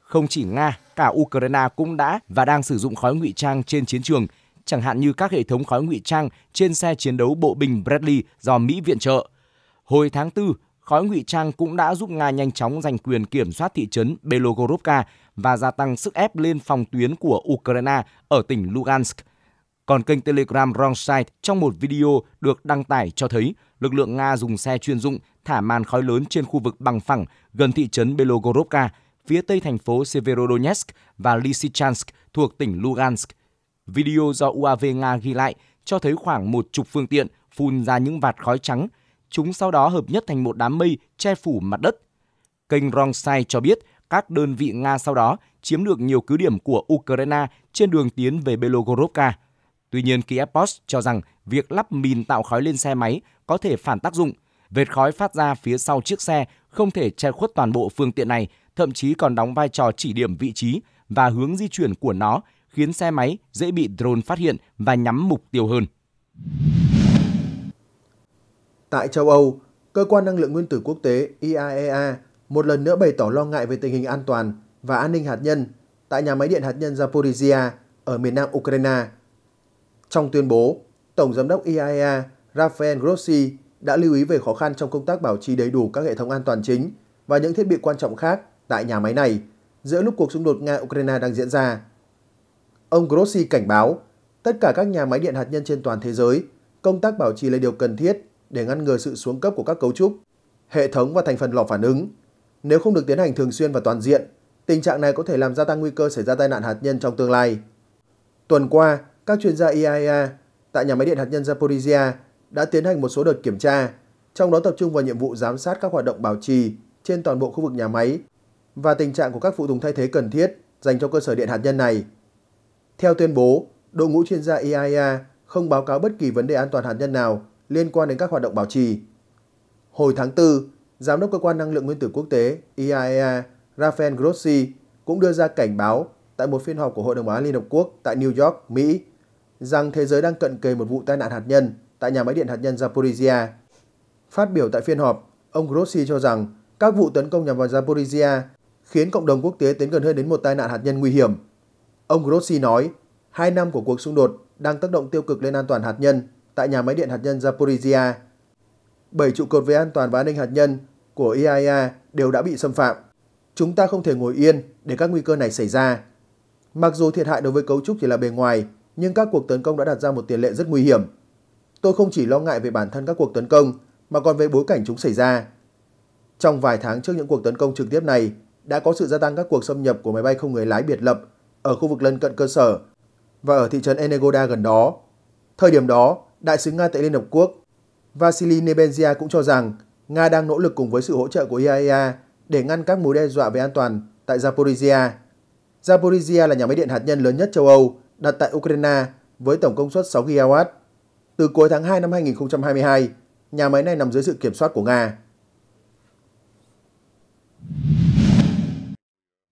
không chỉ Nga, cả Ukraine cũng đã và đang sử dụng khói ngụy trang trên chiến trường, chẳng hạn như các hệ thống khói ngụy trang trên xe chiến đấu bộ binh Bradley do Mỹ viện trợ. Hồi tháng 4, khói ngụy trang cũng đã giúp Nga nhanh chóng giành quyền kiểm soát thị trấn Belogorovka và gia tăng sức ép lên phòng tuyến của Ukraine ở tỉnh Lugansk. Còn kênh Telegram Rongside trong một video được đăng tải cho thấy lực lượng Nga dùng xe chuyên dụng thả màn khói lớn trên khu vực bằng phẳng gần thị trấn Belogorovka – phía tây thành phố Severodonetsk và Lysychansk thuộc tỉnh Lugansk. Video do UAV Nga ghi lại cho thấy khoảng một chục phương tiện phun ra những vạt khói trắng. Chúng sau đó hợp nhất thành một đám mây che phủ mặt đất. Kênh Rongsai cho biết các đơn vị Nga sau đó chiếm được nhiều cứ điểm của Ukraine trên đường tiến về Belogorovka. Tuy nhiên, Kiev Post cho rằng việc lắp mìn tạo khói lên xe máy có thể phản tác dụng. Vệt khói phát ra phía sau chiếc xe không thể che khuất toàn bộ phương tiện này thậm chí còn đóng vai trò chỉ điểm vị trí và hướng di chuyển của nó khiến xe máy dễ bị drone phát hiện và nhắm mục tiêu hơn. Tại châu Âu, Cơ quan Năng lượng Nguyên tử Quốc tế IAEA e một lần nữa bày tỏ lo ngại về tình hình an toàn và an ninh hạt nhân tại nhà máy điện hạt nhân Zaporizhia ở miền nam Ukraine. Trong tuyên bố, Tổng Giám đốc IAEA e Rafael Grossi đã lưu ý về khó khăn trong công tác bảo trì đầy đủ các hệ thống an toàn chính và những thiết bị quan trọng khác tại nhà máy này giữa lúc cuộc xung đột Nga-Ukraine đang diễn ra. Ông Grossi cảnh báo tất cả các nhà máy điện hạt nhân trên toàn thế giới, công tác bảo trì là điều cần thiết để ngăn ngừa sự xuống cấp của các cấu trúc, hệ thống và thành phần lò phản ứng. Nếu không được tiến hành thường xuyên và toàn diện, tình trạng này có thể làm gia tăng nguy cơ xảy ra tai nạn hạt nhân trong tương lai. Tuần qua, các chuyên gia e IAEA tại nhà máy điện hạt nhân Zaporizhia đã tiến hành một số đợt kiểm tra, trong đó tập trung vào nhiệm vụ giám sát các hoạt động bảo trì trên toàn bộ khu vực nhà máy và tình trạng của các phụ tùng thay thế cần thiết dành cho cơ sở điện hạt nhân này. Theo tuyên bố, đội ngũ chuyên gia e IAEA không báo cáo bất kỳ vấn đề an toàn hạt nhân nào liên quan đến các hoạt động bảo trì. Hồi tháng 4, Giám đốc Cơ quan Năng lượng Nguyên tử Quốc tế e IAEA Rafael Grossi cũng đưa ra cảnh báo tại một phiên họp của Hội đồng Á Liên Hợp Quốc tại New York, Mỹ, rằng thế giới đang cận kề một vụ tai nạn hạt nhân tại nhà máy điện hạt nhân Zaporizhia. Phát biểu tại phiên họp, ông Grossi cho rằng các vụ tấn công nhằm vào Zaporizhia khiến cộng đồng quốc tế tiến gần hơn đến một tai nạn hạt nhân nguy hiểm. Ông Grossi nói, hai năm của cuộc xung đột đang tác động tiêu cực lên an toàn hạt nhân tại nhà máy điện hạt nhân Zaporizhia. Bảy trụ cột về an toàn và an ninh hạt nhân của e IAEA đều đã bị xâm phạm. Chúng ta không thể ngồi yên để các nguy cơ này xảy ra. Mặc dù thiệt hại đối với cấu trúc chỉ là bề ngoài, nhưng các cuộc tấn công đã đặt ra một tiền lệ rất nguy hiểm. Tôi không chỉ lo ngại về bản thân các cuộc tấn công, mà còn về bối cảnh chúng xảy ra. Trong vài tháng trước những cuộc tấn công trực tiếp này, đã có sự gia tăng các cuộc xâm nhập của máy bay không người lái biệt lập ở khu vực lân cận cơ sở và ở thị trấn Enegoda gần đó. Thời điểm đó, Đại sứ Nga tại Liên Hợp Quốc Vasily Nebenzia cũng cho rằng Nga đang nỗ lực cùng với sự hỗ trợ của IAEA e để ngăn các mối đe dọa về an toàn tại Zaporizhia. Zaporizhia là nhà máy điện hạt nhân lớn nhất châu Âu đặt tại Ukraine với tổng công suất 6 GW. Từ cuối tháng 2 năm 2022, nhà máy này nằm dưới sự kiểm soát của Nga.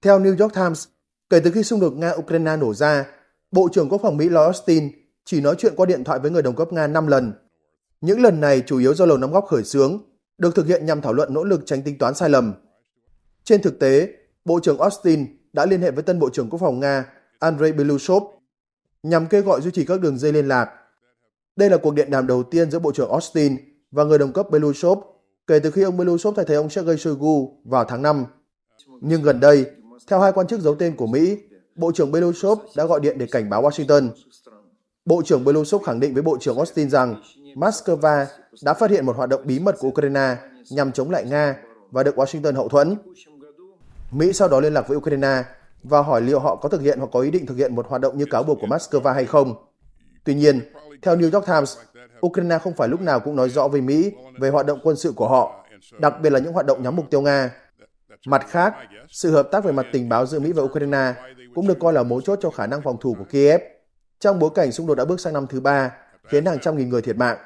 Theo New York Times, kể từ khi xung đột Nga-Ukraine nổ ra, Bộ trưởng Quốc phòng Mỹ Lloyd Austin chỉ nói chuyện qua điện thoại với người đồng cấp Nga 5 lần. Những lần này chủ yếu do Lầu Năm Góc khởi xướng, được thực hiện nhằm thảo luận nỗ lực tránh tính toán sai lầm. Trên thực tế, Bộ trưởng Austin đã liên hệ với tân Bộ trưởng Quốc phòng Nga Andrei Belousov nhằm kêu gọi duy trì các đường dây liên lạc. Đây là cuộc điện đàm đầu tiên giữa Bộ trưởng Austin và người đồng cấp Belousov kể từ khi ông Belousov thay thế ông Sergei Shoigu vào tháng 5. Nhưng gần đây, theo hai quan chức giấu tên của Mỹ, Bộ trưởng Belousov đã gọi điện để cảnh báo Washington. Bộ trưởng Belousov khẳng định với Bộ trưởng Austin rằng Moscow đã phát hiện một hoạt động bí mật của Ukraine nhằm chống lại Nga và được Washington hậu thuẫn. Mỹ sau đó liên lạc với Ukraine và hỏi liệu họ có thực hiện hoặc có ý định thực hiện một hoạt động như cáo buộc của Moscow hay không. Tuy nhiên, theo New York Times, Ukraine không phải lúc nào cũng nói rõ với Mỹ về hoạt động quân sự của họ, đặc biệt là những hoạt động nhắm mục tiêu Nga. Mặt khác, sự hợp tác về mặt tình báo giữa Mỹ và Ukraine cũng được coi là mấu chốt cho khả năng phòng thủ của Kiev trong bối cảnh xung đột đã bước sang năm thứ ba, khiến hàng trăm nghìn người thiệt mạng.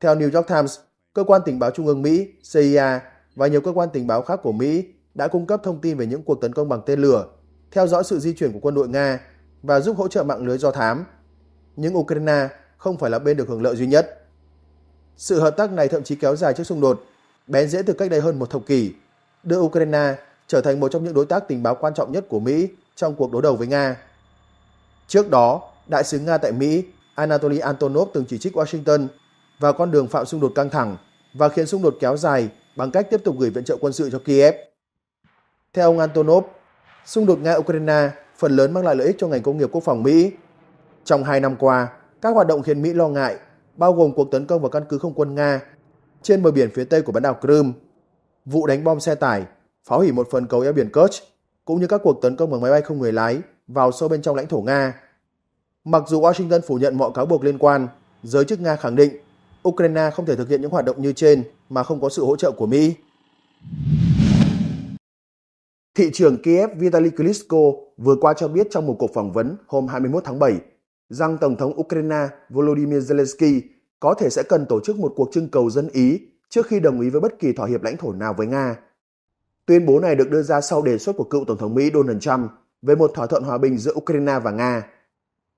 Theo New York Times, cơ quan tình báo trung ương Mỹ CIA và nhiều cơ quan tình báo khác của Mỹ đã cung cấp thông tin về những cuộc tấn công bằng tên lửa, theo dõi sự di chuyển của quân đội Nga và giúp hỗ trợ mạng lưới do thám. Nhưng Ukraine không phải là bên được hưởng lợi duy nhất. Sự hợp tác này thậm chí kéo dài trước xung đột, bén rễ từ cách đây hơn một thập kỷ đưa Ukraine trở thành một trong những đối tác tình báo quan trọng nhất của Mỹ trong cuộc đối đầu với Nga. Trước đó, đại sứ Nga tại Mỹ Anatoly Antonov từng chỉ trích Washington và con đường phạm xung đột căng thẳng và khiến xung đột kéo dài bằng cách tiếp tục gửi viện trợ quân sự cho Kiev. Theo ông Antonov, xung đột Nga-Ukraine phần lớn mang lại lợi ích cho ngành công nghiệp quốc phòng Mỹ. Trong hai năm qua, các hoạt động khiến Mỹ lo ngại bao gồm cuộc tấn công vào căn cứ không quân Nga trên bờ biển phía tây của bán đảo Crimea vụ đánh bom xe tải, phá hủy một phần cầu eo biển Kerch, cũng như các cuộc tấn công bằng máy bay không người lái vào sâu bên trong lãnh thổ Nga. Mặc dù Washington phủ nhận mọi cáo buộc liên quan, giới chức Nga khẳng định Ukraine không thể thực hiện những hoạt động như trên mà không có sự hỗ trợ của Mỹ. Thị trưởng Kiev Vitaly Klitschko vừa qua cho biết trong một cuộc phỏng vấn hôm 21 tháng 7 rằng Tổng thống Ukraine Volodymyr Zelensky có thể sẽ cần tổ chức một cuộc trưng cầu dân Ý trước khi đồng ý với bất kỳ thỏa hiệp lãnh thổ nào với Nga. Tuyên bố này được đưa ra sau đề xuất của cựu Tổng thống Mỹ Donald Trump về một thỏa thuận hòa bình giữa Ukraine và Nga.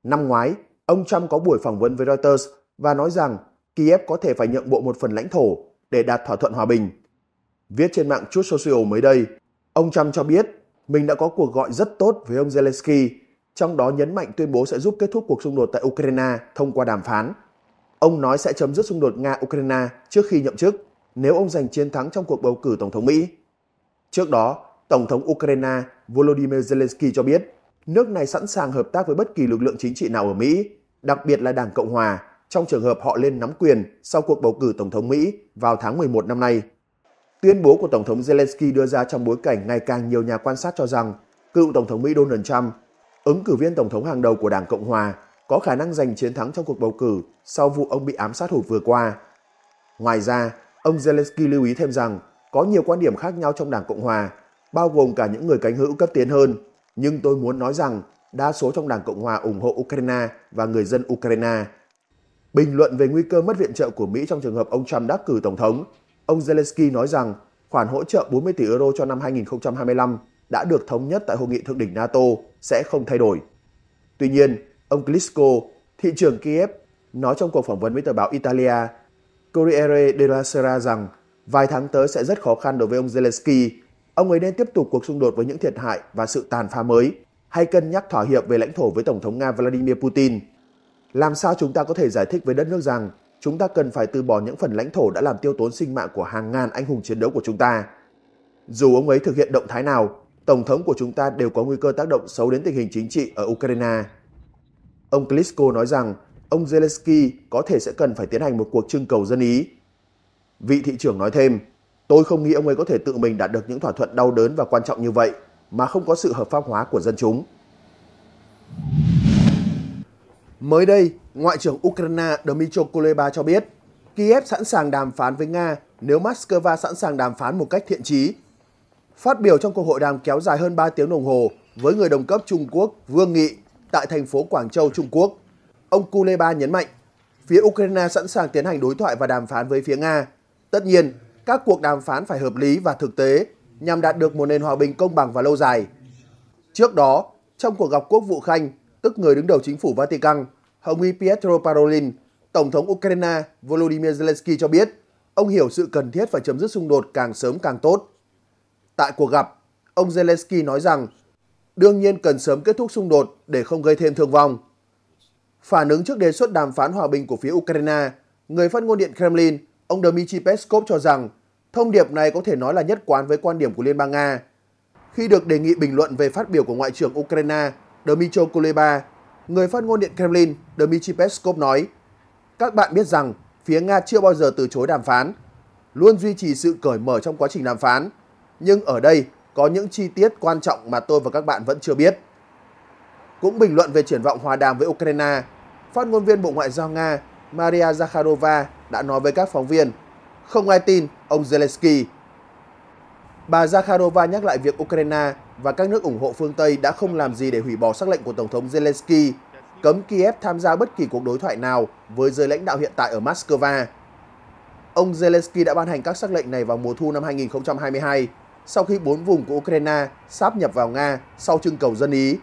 Năm ngoái, ông Trump có buổi phỏng vấn với Reuters và nói rằng Kiev có thể phải nhượng bộ một phần lãnh thổ để đạt thỏa thuận hòa bình. Viết trên mạng Truth Social mới đây, ông Trump cho biết mình đã có cuộc gọi rất tốt với ông Zelensky, trong đó nhấn mạnh tuyên bố sẽ giúp kết thúc cuộc xung đột tại Ukraine thông qua đàm phán Ông nói sẽ chấm dứt xung đột Nga-Ukraine trước khi nhậm chức nếu ông giành chiến thắng trong cuộc bầu cử Tổng thống Mỹ. Trước đó, Tổng thống Ukraine Volodymyr Zelensky cho biết nước này sẵn sàng hợp tác với bất kỳ lực lượng chính trị nào ở Mỹ, đặc biệt là Đảng Cộng Hòa, trong trường hợp họ lên nắm quyền sau cuộc bầu cử Tổng thống Mỹ vào tháng 11 năm nay. Tuyên bố của Tổng thống Zelensky đưa ra trong bối cảnh ngày càng nhiều nhà quan sát cho rằng cựu Tổng thống Mỹ Donald Trump, ứng cử viên Tổng thống hàng đầu của Đảng Cộng Hòa có khả năng giành chiến thắng trong cuộc bầu cử sau vụ ông bị ám sát hụt vừa qua. Ngoài ra, ông Zelensky lưu ý thêm rằng có nhiều quan điểm khác nhau trong Đảng Cộng Hòa, bao gồm cả những người cánh hữu cấp tiến hơn. Nhưng tôi muốn nói rằng đa số trong Đảng Cộng Hòa ủng hộ Ukraine và người dân Ukraine. Bình luận về nguy cơ mất viện trợ của Mỹ trong trường hợp ông Trump đắc cử Tổng thống, ông Zelensky nói rằng khoản hỗ trợ 40 tỷ euro cho năm 2025 đã được thống nhất tại hội nghị thượng đỉnh NATO sẽ không thay đổi. Tuy nhiên, Ông Klitschko, thị trưởng Kiev, nói trong cuộc phỏng vấn với tờ báo Italia, Corriere della Sera rằng vài tháng tới sẽ rất khó khăn đối với ông Zelensky. Ông ấy nên tiếp tục cuộc xung đột với những thiệt hại và sự tàn phá mới, hay cân nhắc thỏa hiệp về lãnh thổ với Tổng thống Nga Vladimir Putin. Làm sao chúng ta có thể giải thích với đất nước rằng chúng ta cần phải từ bỏ những phần lãnh thổ đã làm tiêu tốn sinh mạng của hàng ngàn anh hùng chiến đấu của chúng ta? Dù ông ấy thực hiện động thái nào, Tổng thống của chúng ta đều có nguy cơ tác động xấu đến tình hình chính trị ở Ukraine. Ông Klitschko nói rằng ông Zelensky có thể sẽ cần phải tiến hành một cuộc trưng cầu dân ý. Vị thị trưởng nói thêm, tôi không nghĩ ông ấy có thể tự mình đạt được những thỏa thuận đau đớn và quan trọng như vậy mà không có sự hợp pháp hóa của dân chúng. Mới đây, Ngoại trưởng Ukraine Dmytro Kuleba cho biết Kiev sẵn sàng đàm phán với Nga nếu Moscow sẵn sàng đàm phán một cách thiện trí. Phát biểu trong cuộc hội đàm kéo dài hơn 3 tiếng đồng hồ với người đồng cấp Trung Quốc Vương Nghị tại thành phố Quảng Châu, Trung Quốc. Ông Kuleba nhấn mạnh, phía Ukraine sẵn sàng tiến hành đối thoại và đàm phán với phía Nga. Tất nhiên, các cuộc đàm phán phải hợp lý và thực tế nhằm đạt được một nền hòa bình công bằng và lâu dài. Trước đó, trong cuộc gặp quốc vụ Khanh, tức người đứng đầu chính phủ Vatican, Hồng y Pietro Parolin, Tổng thống Ukraine Volodymyr Zelensky cho biết ông hiểu sự cần thiết phải chấm dứt xung đột càng sớm càng tốt. Tại cuộc gặp, ông Zelensky nói rằng đương nhiên cần sớm kết thúc xung đột để không gây thêm thương vong. Phản ứng trước đề xuất đàm phán hòa bình của phía Ukraine, người phát ngôn điện Kremlin, ông Dmitry Peskov cho rằng thông điệp này có thể nói là nhất quán với quan điểm của Liên bang Nga. Khi được đề nghị bình luận về phát biểu của Ngoại trưởng Ukraine Dmitry Kuleba, người phát ngôn điện Kremlin Dmitry Peskov nói, các bạn biết rằng phía Nga chưa bao giờ từ chối đàm phán, luôn duy trì sự cởi mở trong quá trình đàm phán. Nhưng ở đây, có những chi tiết quan trọng mà tôi và các bạn vẫn chưa biết. Cũng bình luận về triển vọng hòa đàm với Ukraine, phát ngôn viên Bộ Ngoại giao Nga Maria Zakharova đã nói với các phóng viên, không ai tin ông Zelensky. Bà Zakharova nhắc lại việc Ukraine và các nước ủng hộ phương Tây đã không làm gì để hủy bỏ sắc lệnh của Tổng thống Zelensky cấm Kiev tham gia bất kỳ cuộc đối thoại nào với giới lãnh đạo hiện tại ở Moscow. Ông Zelensky đã ban hành các sắc lệnh này vào mùa thu năm 2022 sau khi bốn vùng của Ukraine sáp nhập vào Nga sau trưng cầu dân Ý.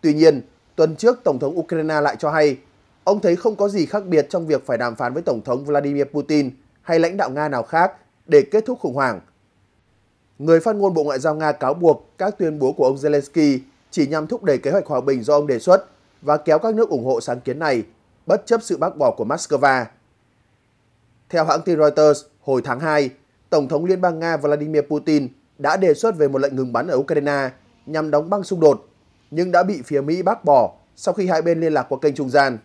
Tuy nhiên, tuần trước Tổng thống Ukraine lại cho hay ông thấy không có gì khác biệt trong việc phải đàm phán với Tổng thống Vladimir Putin hay lãnh đạo Nga nào khác để kết thúc khủng hoảng. Người phát ngôn Bộ Ngoại giao Nga cáo buộc các tuyên bố của ông Zelensky chỉ nhằm thúc đẩy kế hoạch hòa bình do ông đề xuất và kéo các nước ủng hộ sáng kiến này, bất chấp sự bác bỏ của Moscow. Theo hãng tin Reuters, hồi tháng 2, Tổng thống Liên bang Nga Vladimir Putin đã đề xuất về một lệnh ngừng bắn ở Ukraine nhằm đóng băng xung đột, nhưng đã bị phía Mỹ bác bỏ sau khi hai bên liên lạc qua kênh trung gian.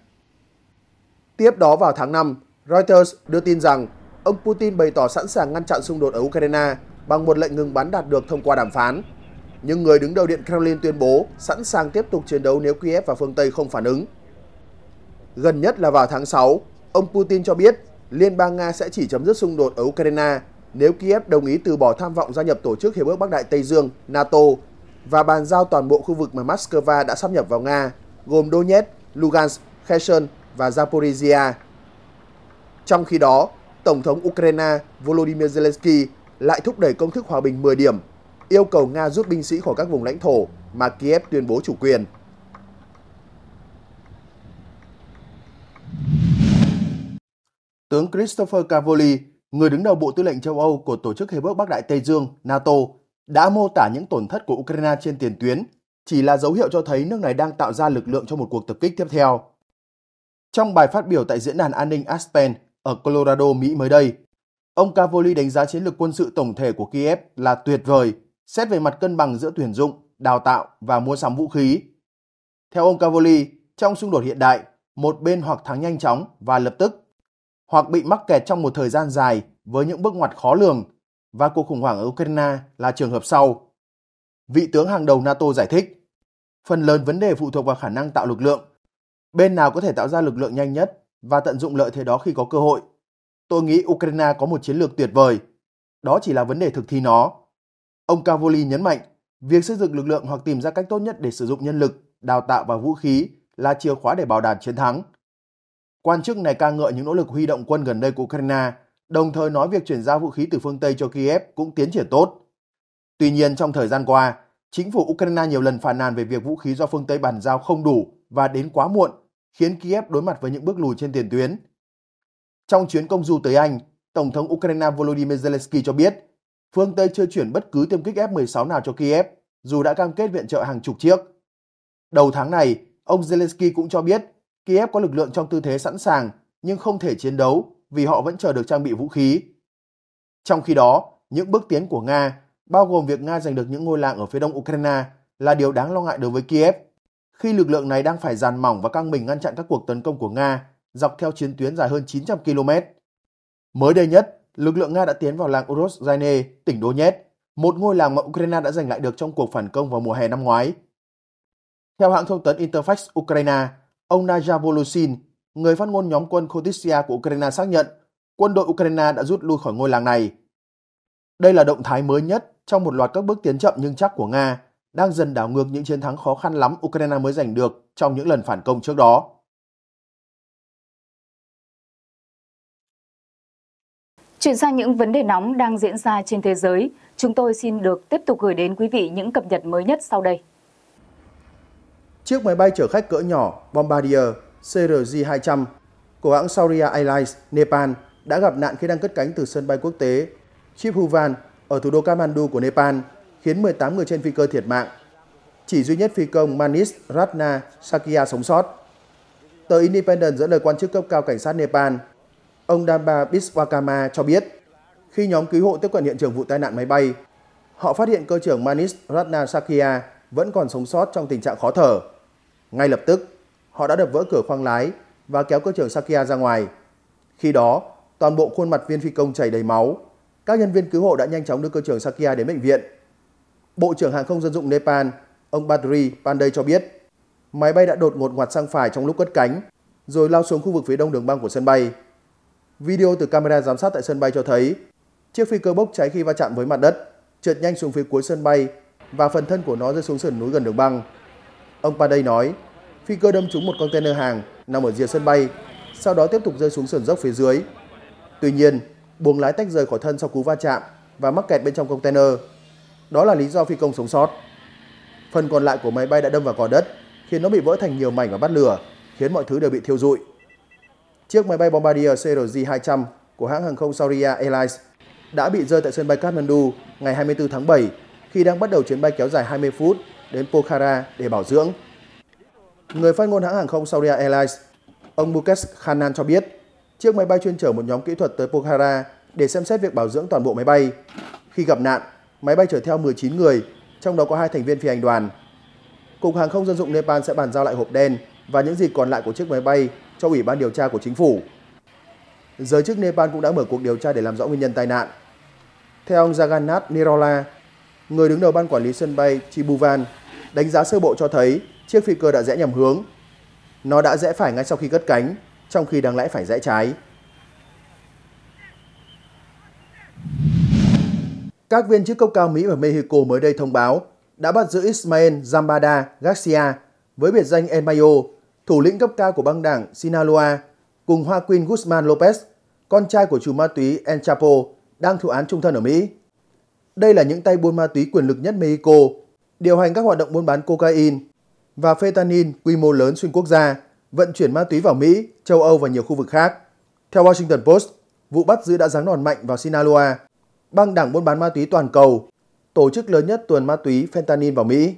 Tiếp đó vào tháng 5, Reuters đưa tin rằng ông Putin bày tỏ sẵn sàng ngăn chặn xung đột ở Ukraine bằng một lệnh ngừng bắn đạt được thông qua đàm phán. Nhưng người đứng đầu Điện Kremlin tuyên bố sẵn sàng tiếp tục chiến đấu nếu Kiev và phương Tây không phản ứng. Gần nhất là vào tháng 6, ông Putin cho biết Liên bang Nga sẽ chỉ chấm dứt xung đột ở Ukraine nếu Kiev đồng ý từ bỏ tham vọng gia nhập tổ chức Hiệp ước Bắc Đại Tây Dương NATO và bàn giao toàn bộ khu vực mà Moscow đã sắp nhập vào Nga, gồm Donetsk, Lugansk, Kherson và Zaporizhia. Trong khi đó, Tổng thống Ukraine Volodymyr Zelensky lại thúc đẩy công thức hòa bình 10 điểm, yêu cầu Nga rút binh sĩ khỏi các vùng lãnh thổ mà Kiev tuyên bố chủ quyền. Tướng Christopher Cavoli người đứng đầu Bộ Tư lệnh châu Âu của Tổ chức Hiệp ước Bắc Đại Tây Dương NATO đã mô tả những tổn thất của Ukraine trên tiền tuyến chỉ là dấu hiệu cho thấy nước này đang tạo ra lực lượng cho một cuộc tập kích tiếp theo. Trong bài phát biểu tại Diễn đàn An ninh Aspen ở Colorado, Mỹ mới đây, ông Cavoli đánh giá chiến lược quân sự tổng thể của Kiev là tuyệt vời, xét về mặt cân bằng giữa tuyển dụng, đào tạo và mua sắm vũ khí. Theo ông Cavoli, trong xung đột hiện đại, một bên hoặc thắng nhanh chóng và lập tức hoặc bị mắc kẹt trong một thời gian dài với những bước ngoặt khó lường và cuộc khủng hoảng ở Ukraine là trường hợp sau. Vị tướng hàng đầu NATO giải thích, phần lớn vấn đề phụ thuộc vào khả năng tạo lực lượng. Bên nào có thể tạo ra lực lượng nhanh nhất và tận dụng lợi thế đó khi có cơ hội. Tôi nghĩ Ukraine có một chiến lược tuyệt vời. Đó chỉ là vấn đề thực thi nó. Ông Cavoli nhấn mạnh, việc xây dựng lực lượng hoặc tìm ra cách tốt nhất để sử dụng nhân lực, đào tạo và vũ khí là chìa khóa để bảo đảm chiến thắng Quan chức này ca ngợi những nỗ lực huy động quân gần đây của Ukraine, đồng thời nói việc chuyển giao vũ khí từ phương Tây cho Kiev cũng tiến triển tốt. Tuy nhiên, trong thời gian qua, chính phủ Ukraine nhiều lần phàn nàn về việc vũ khí do phương Tây bàn giao không đủ và đến quá muộn, khiến Kiev đối mặt với những bước lùi trên tiền tuyến. Trong chuyến công du tới Anh, Tổng thống Ukraine Volodymyr Zelensky cho biết phương Tây chưa chuyển bất cứ tiêm kích F-16 nào cho Kiev, dù đã cam kết viện trợ hàng chục chiếc. Đầu tháng này, ông Zelensky cũng cho biết Kiev có lực lượng trong tư thế sẵn sàng nhưng không thể chiến đấu vì họ vẫn chờ được trang bị vũ khí. Trong khi đó, những bước tiến của Nga, bao gồm việc Nga giành được những ngôi làng ở phía đông Ukraine, là điều đáng lo ngại đối với Kiev, khi lực lượng này đang phải dàn mỏng và căng mình ngăn chặn các cuộc tấn công của Nga dọc theo chiến tuyến dài hơn 900 km. Mới đây nhất, lực lượng Nga đã tiến vào làng Urozhaine, tỉnh Donetsk, một ngôi làng mà Ukraine đã giành lại được trong cuộc phản công vào mùa hè năm ngoái. Theo hãng thông tấn Interfax Ukraine, Ông Naja Voloshin, người phát ngôn nhóm quân Khodistia của Ukraine xác nhận quân đội Ukraine đã rút lui khỏi ngôi làng này. Đây là động thái mới nhất trong một loạt các bước tiến chậm nhưng chắc của Nga, đang dần đảo ngược những chiến thắng khó khăn lắm Ukraine mới giành được trong những lần phản công trước đó. Chuyển sang những vấn đề nóng đang diễn ra trên thế giới, chúng tôi xin được tiếp tục gửi đến quý vị những cập nhật mới nhất sau đây. Chiếc máy bay chở khách cỡ nhỏ Bombardier CRJ-200 của hãng Sauria Airlines Nepal đã gặp nạn khi đang cất cánh từ sân bay quốc tế Chiphuvan ở thủ đô Kathmandu của Nepal, khiến 18 người trên phi cơ thiệt mạng. Chỉ duy nhất phi công Manis Ratna Sakya sống sót. Tờ Independent dẫn lời quan chức cấp cao cảnh sát Nepal, ông Damba Biswakama cho biết, khi nhóm cứu hộ tiếp cận hiện trường vụ tai nạn máy bay, họ phát hiện cơ trưởng Manis Ratna Sakya vẫn còn sống sót trong tình trạng khó thở. Ngay lập tức, họ đã đập vỡ cửa khoang lái và kéo cơ trưởng Sakia ra ngoài. Khi đó, toàn bộ khuôn mặt viên phi công chảy đầy máu. Các nhân viên cứu hộ đã nhanh chóng đưa cơ trưởng Sakia đến bệnh viện. Bộ trưởng hàng không dân dụng Nepal, ông Badri Pandey cho biết, máy bay đã đột ngột ngoặt sang phải trong lúc cất cánh, rồi lao xuống khu vực phía đông đường băng của sân bay. Video từ camera giám sát tại sân bay cho thấy chiếc phi cơ bốc cháy khi va chạm với mặt đất, trượt nhanh xuống phía cuối sân bay và phần thân của nó rơi xuống sườn núi gần đường băng. Ông Paday nói, phi cơ đâm trúng một container hàng nằm ở rìa sân bay, sau đó tiếp tục rơi xuống sườn dốc phía dưới. Tuy nhiên, buồng lái tách rời khỏi thân sau cú va chạm và mắc kẹt bên trong container. Đó là lý do phi công sống sót. Phần còn lại của máy bay đã đâm vào cỏ đất, khiến nó bị vỡ thành nhiều mảnh và bắt lửa, khiến mọi thứ đều bị thiêu rụi. Chiếc máy bay Bombardier CRJ-200 của hãng hàng không Saudi Airlines đã bị rơi tại sân bay Kathmandu ngày 24 tháng 7 khi đang bắt đầu chuyến bay kéo dài 20 phút đến Pokhara để bảo dưỡng. Người phát ngôn hãng hàng không Saudi Airlines, ông Mukesh Khannan cho biết, chiếc máy bay chuyên chở một nhóm kỹ thuật tới Pokhara để xem xét việc bảo dưỡng toàn bộ máy bay. Khi gặp nạn, máy bay chở theo 19 người, trong đó có hai thành viên phi hành đoàn. Cục Hàng không Dân dụng Nepal sẽ bàn giao lại hộp đen và những gì còn lại của chiếc máy bay cho Ủy ban điều tra của chính phủ. Giới chức Nepal cũng đã mở cuộc điều tra để làm rõ nguyên nhân tai nạn. Theo ông Jagannath Nirola, người đứng đầu ban quản lý sân bay Chibuvan Đánh giá sơ bộ cho thấy chiếc phi cơ đã rẽ nhầm hướng. Nó đã rẽ phải ngay sau khi cất cánh, trong khi đáng lẽ phải rẽ trái. Các viên chức cấp cao Mỹ và Mexico mới đây thông báo đã bắt giữ Ismael Zambada Garcia với biệt danh El Mayo, thủ lĩnh cấp cao của băng đảng Sinaloa, cùng Hoa Queen Guzman Lopez, con trai của chủ ma túy El Chapo, đang thụ án trung thân ở Mỹ. Đây là những tay buôn ma túy quyền lực nhất Mexico điều hành các hoạt động buôn bán cocaine và fentanyl quy mô lớn xuyên quốc gia, vận chuyển ma túy vào Mỹ, châu Âu và nhiều khu vực khác. Theo Washington Post, vụ bắt giữ đã giáng đòn mạnh vào Sinaloa, băng đảng buôn bán ma túy toàn cầu, tổ chức lớn nhất tuần ma túy fentanyl vào Mỹ.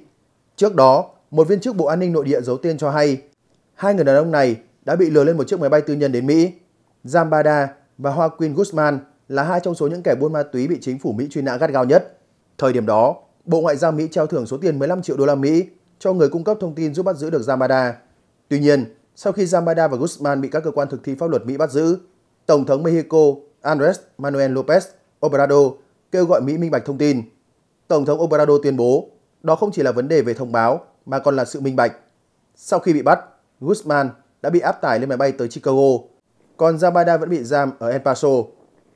Trước đó, một viên chức Bộ An ninh Nội địa giấu tên cho hay, hai người đàn ông này đã bị lừa lên một chiếc máy bay tư nhân đến Mỹ. Zambada và Joaquin Guzman là hai trong số những kẻ buôn ma túy bị chính phủ Mỹ truy nã gắt gao nhất. Thời điểm đó, Bộ Ngoại giao Mỹ trao thưởng số tiền 15 triệu đô la Mỹ cho người cung cấp thông tin giúp bắt giữ được Yamada. Tuy nhiên, sau khi Yamada và Guzman bị các cơ quan thực thi pháp luật Mỹ bắt giữ, Tổng thống Mexico Andres Manuel López Obrador kêu gọi Mỹ minh bạch thông tin. Tổng thống Obrador tuyên bố đó không chỉ là vấn đề về thông báo mà còn là sự minh bạch. Sau khi bị bắt, Guzman đã bị áp tải lên máy bay tới Chicago, còn Yamada vẫn bị giam ở El Paso.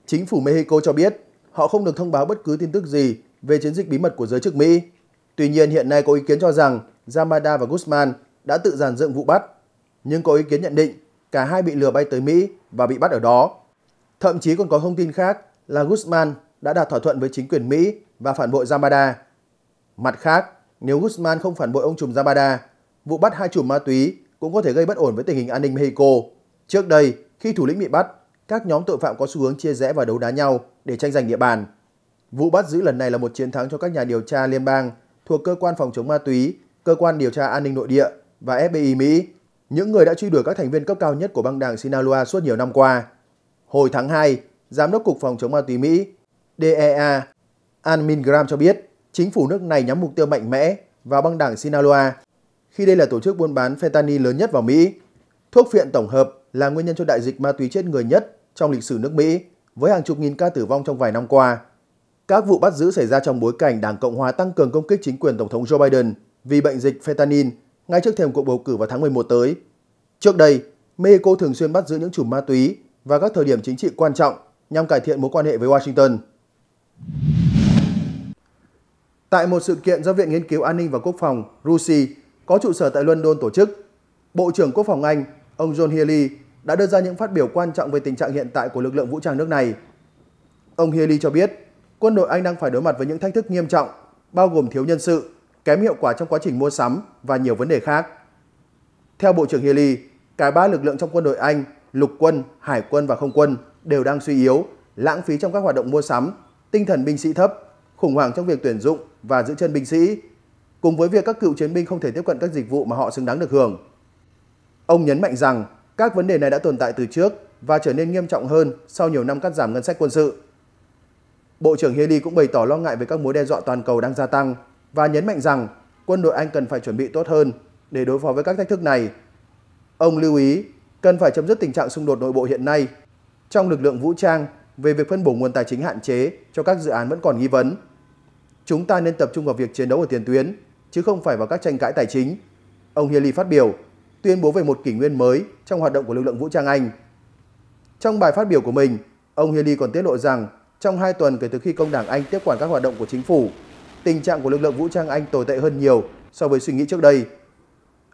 Chính phủ Mexico cho biết họ không được thông báo bất cứ tin tức gì về chiến dịch bí mật của giới chức Mỹ. Tuy nhiên hiện nay có ý kiến cho rằng Yamada và Guzman đã tự giàn dựng vụ bắt, nhưng có ý kiến nhận định cả hai bị lừa bay tới Mỹ và bị bắt ở đó. Thậm chí còn có thông tin khác là Guzman đã đạt thỏa thuận với chính quyền Mỹ và phản bội Yamada. Mặt khác, nếu Guzman không phản bội ông trùm Yamada, vụ bắt hai chùm ma túy cũng có thể gây bất ổn với tình hình an ninh Mexico. Trước đây, khi thủ lĩnh bị bắt, các nhóm tội phạm có xu hướng chia rẽ và đấu đá nhau để tranh giành địa bàn. Vụ bắt giữ lần này là một chiến thắng cho các nhà điều tra liên bang thuộc cơ quan phòng chống ma túy, cơ quan điều tra an ninh nội địa và FBI Mỹ, những người đã truy đuổi các thành viên cấp cao nhất của băng đảng Sinaloa suốt nhiều năm qua. Hồi tháng 2, Giám đốc Cục Phòng chống ma túy Mỹ DEA An Mingram cho biết chính phủ nước này nhắm mục tiêu mạnh mẽ vào băng đảng Sinaloa khi đây là tổ chức buôn bán fentanyl lớn nhất vào Mỹ. Thuốc phiện tổng hợp là nguyên nhân cho đại dịch ma túy chết người nhất trong lịch sử nước Mỹ với hàng chục nghìn ca tử vong trong vài năm qua. Các vụ bắt giữ xảy ra trong bối cảnh Đảng Cộng hòa tăng cường công kích chính quyền Tổng thống Joe Biden vì bệnh dịch fentanyl ngay trước thềm cuộc bầu cử vào tháng 11 tới. Trước đây, Mexico thường xuyên bắt giữ những chùm ma túy và các thời điểm chính trị quan trọng nhằm cải thiện mối quan hệ với Washington. Tại một sự kiện do Viện Nghiên cứu An ninh và Quốc phòng RUSI có trụ sở tại London tổ chức, Bộ trưởng Quốc phòng Anh, ông John Healy đã đưa ra những phát biểu quan trọng về tình trạng hiện tại của lực lượng vũ trang nước này. Ông Healy cho biết, quân đội Anh đang phải đối mặt với những thách thức nghiêm trọng, bao gồm thiếu nhân sự, kém hiệu quả trong quá trình mua sắm và nhiều vấn đề khác. Theo Bộ trưởng Healy, cả ba lực lượng trong quân đội Anh, lục quân, hải quân và không quân đều đang suy yếu, lãng phí trong các hoạt động mua sắm, tinh thần binh sĩ thấp, khủng hoảng trong việc tuyển dụng và giữ chân binh sĩ, cùng với việc các cựu chiến binh không thể tiếp cận các dịch vụ mà họ xứng đáng được hưởng. Ông nhấn mạnh rằng các vấn đề này đã tồn tại từ trước và trở nên nghiêm trọng hơn sau nhiều năm cắt giảm ngân sách quân sự. Bộ trưởng Healy cũng bày tỏ lo ngại về các mối đe dọa toàn cầu đang gia tăng và nhấn mạnh rằng quân đội Anh cần phải chuẩn bị tốt hơn để đối phó với các thách thức này. Ông lưu ý cần phải chấm dứt tình trạng xung đột nội bộ hiện nay trong lực lượng vũ trang về việc phân bổ nguồn tài chính hạn chế cho các dự án vẫn còn nghi vấn. Chúng ta nên tập trung vào việc chiến đấu ở tiền tuyến, chứ không phải vào các tranh cãi tài chính. Ông Healy phát biểu, tuyên bố về một kỷ nguyên mới trong hoạt động của lực lượng vũ trang Anh. Trong bài phát biểu của mình, ông Healy còn tiết lộ rằng trong hai tuần kể từ khi công đảng Anh tiếp quản các hoạt động của chính phủ, tình trạng của lực lượng vũ trang Anh tồi tệ hơn nhiều so với suy nghĩ trước đây.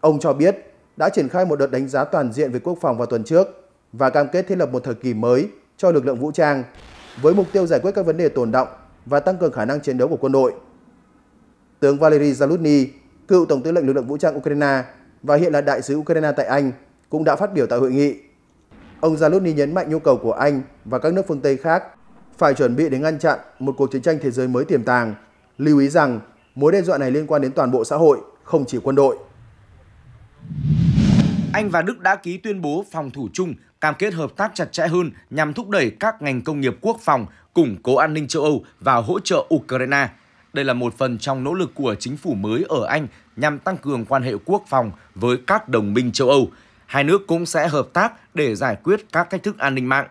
Ông cho biết đã triển khai một đợt đánh giá toàn diện về quốc phòng vào tuần trước và cam kết thiết lập một thời kỳ mới cho lực lượng vũ trang với mục tiêu giải quyết các vấn đề tồn động và tăng cường khả năng chiến đấu của quân đội. Tướng Valery Zaluzny, cựu Tổng tư lệnh lực lượng vũ trang Ukraine và hiện là đại sứ Ukraine tại Anh, cũng đã phát biểu tại hội nghị. Ông Zaluzny nhấn mạnh nhu cầu của Anh và các nước phương Tây khác phải chuẩn bị để ngăn chặn một cuộc chiến tranh thế giới mới tiềm tàng. Lưu ý rằng mối đe dọa này liên quan đến toàn bộ xã hội, không chỉ quân đội. Anh và Đức đã ký tuyên bố phòng thủ chung, cam kết hợp tác chặt chẽ hơn nhằm thúc đẩy các ngành công nghiệp quốc phòng, củng cố an ninh châu Âu và hỗ trợ Ukraine. Đây là một phần trong nỗ lực của chính phủ mới ở Anh nhằm tăng cường quan hệ quốc phòng với các đồng minh châu Âu. Hai nước cũng sẽ hợp tác để giải quyết các thách thức an ninh mạng.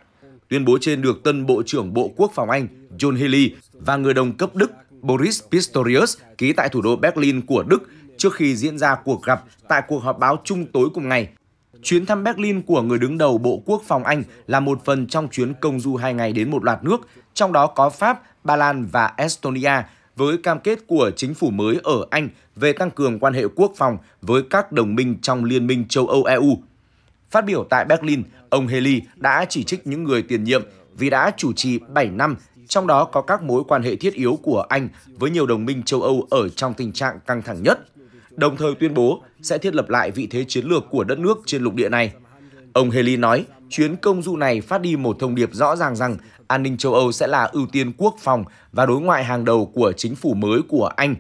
Tuyên bố trên được tân Bộ trưởng Bộ Quốc phòng Anh John Healy và người đồng cấp Đức Boris Pistorius ký tại thủ đô Berlin của Đức trước khi diễn ra cuộc gặp tại cuộc họp báo chung tối cùng ngày. Chuyến thăm Berlin của người đứng đầu Bộ Quốc phòng Anh là một phần trong chuyến công du hai ngày đến một loạt nước, trong đó có Pháp, Ba Lan và Estonia, với cam kết của chính phủ mới ở Anh về tăng cường quan hệ quốc phòng với các đồng minh trong Liên minh châu Âu EU. Phát biểu tại Berlin, Ông Haley đã chỉ trích những người tiền nhiệm vì đã chủ trì 7 năm, trong đó có các mối quan hệ thiết yếu của Anh với nhiều đồng minh châu Âu ở trong tình trạng căng thẳng nhất, đồng thời tuyên bố sẽ thiết lập lại vị thế chiến lược của đất nước trên lục địa này. Ông Haley nói, chuyến công du này phát đi một thông điệp rõ ràng rằng an ninh châu Âu sẽ là ưu tiên quốc phòng và đối ngoại hàng đầu của chính phủ mới của Anh.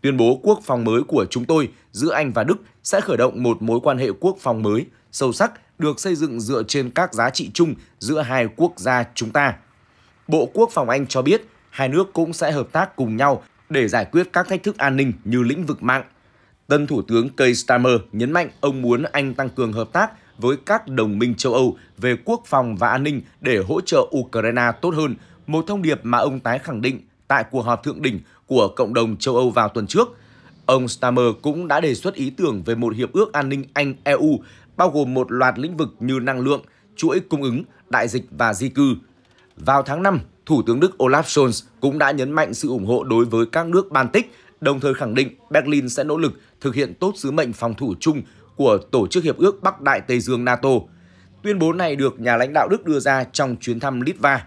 Tuyên bố quốc phòng mới của chúng tôi giữa Anh và Đức sẽ khởi động một mối quan hệ quốc phòng mới, sâu sắc được xây dựng dựa trên các giá trị chung giữa hai quốc gia chúng ta. Bộ Quốc phòng Anh cho biết hai nước cũng sẽ hợp tác cùng nhau để giải quyết các thách thức an ninh như lĩnh vực mạng. Tân Thủ tướng Keir Starmer nhấn mạnh ông muốn Anh tăng cường hợp tác với các đồng minh châu Âu về quốc phòng và an ninh để hỗ trợ Ukraine tốt hơn, một thông điệp mà ông tái khẳng định tại cuộc họp thượng đỉnh của cộng đồng châu Âu vào tuần trước. Ông Stammer cũng đã đề xuất ý tưởng về một hiệp ước an ninh Anh-EU bao gồm một loạt lĩnh vực như năng lượng, chuỗi cung ứng, đại dịch và di cư. Vào tháng 5, Thủ tướng Đức Olaf Scholz cũng đã nhấn mạnh sự ủng hộ đối với các nước Baltic, đồng thời khẳng định Berlin sẽ nỗ lực thực hiện tốt sứ mệnh phòng thủ chung của Tổ chức Hiệp ước Bắc Đại Tây Dương NATO. Tuyên bố này được nhà lãnh đạo Đức đưa ra trong chuyến thăm Litva.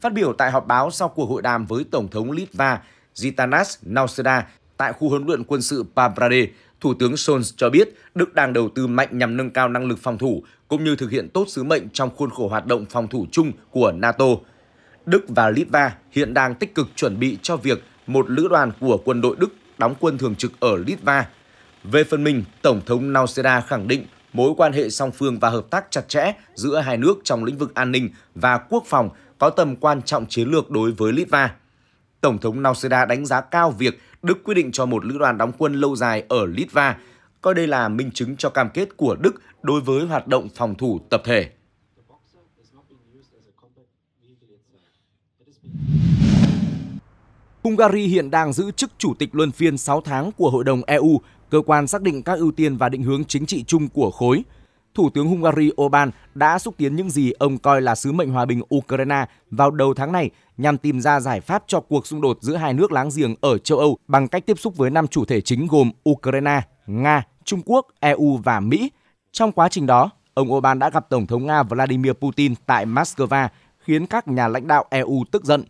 Phát biểu tại họp báo sau cuộc hội đàm với Tổng thống Litva Gitanas Nauseda tại khu huấn luyện quân sự Pabrade, Thủ tướng Scholz cho biết Đức đang đầu tư mạnh nhằm nâng cao năng lực phòng thủ cũng như thực hiện tốt sứ mệnh trong khuôn khổ hoạt động phòng thủ chung của NATO. Đức và Litva hiện đang tích cực chuẩn bị cho việc một lữ đoàn của quân đội Đức đóng quân thường trực ở Litva. Về phần mình, Tổng thống Nauseda khẳng định mối quan hệ song phương và hợp tác chặt chẽ giữa hai nước trong lĩnh vực an ninh và quốc phòng có tầm quan trọng chiến lược đối với Litva. Tổng thống Nauseda đánh giá cao việc Đức quyết định cho một lữ đoàn đóng quân lâu dài ở Litva, coi đây là minh chứng cho cam kết của Đức đối với hoạt động phòng thủ tập thể. Hungary hiện đang giữ chức chủ tịch luân phiên 6 tháng của Hội đồng EU, cơ quan xác định các ưu tiên và định hướng chính trị chung của khối – Thủ tướng Hungary Orbán đã xúc tiến những gì ông coi là sứ mệnh hòa bình Ukraine vào đầu tháng này nhằm tìm ra giải pháp cho cuộc xung đột giữa hai nước láng giềng ở châu Âu bằng cách tiếp xúc với năm chủ thể chính gồm Ukraine, Nga, Trung Quốc, EU và Mỹ. Trong quá trình đó, ông Orbán đã gặp Tổng thống Nga Vladimir Putin tại Moscow, khiến các nhà lãnh đạo EU tức giận.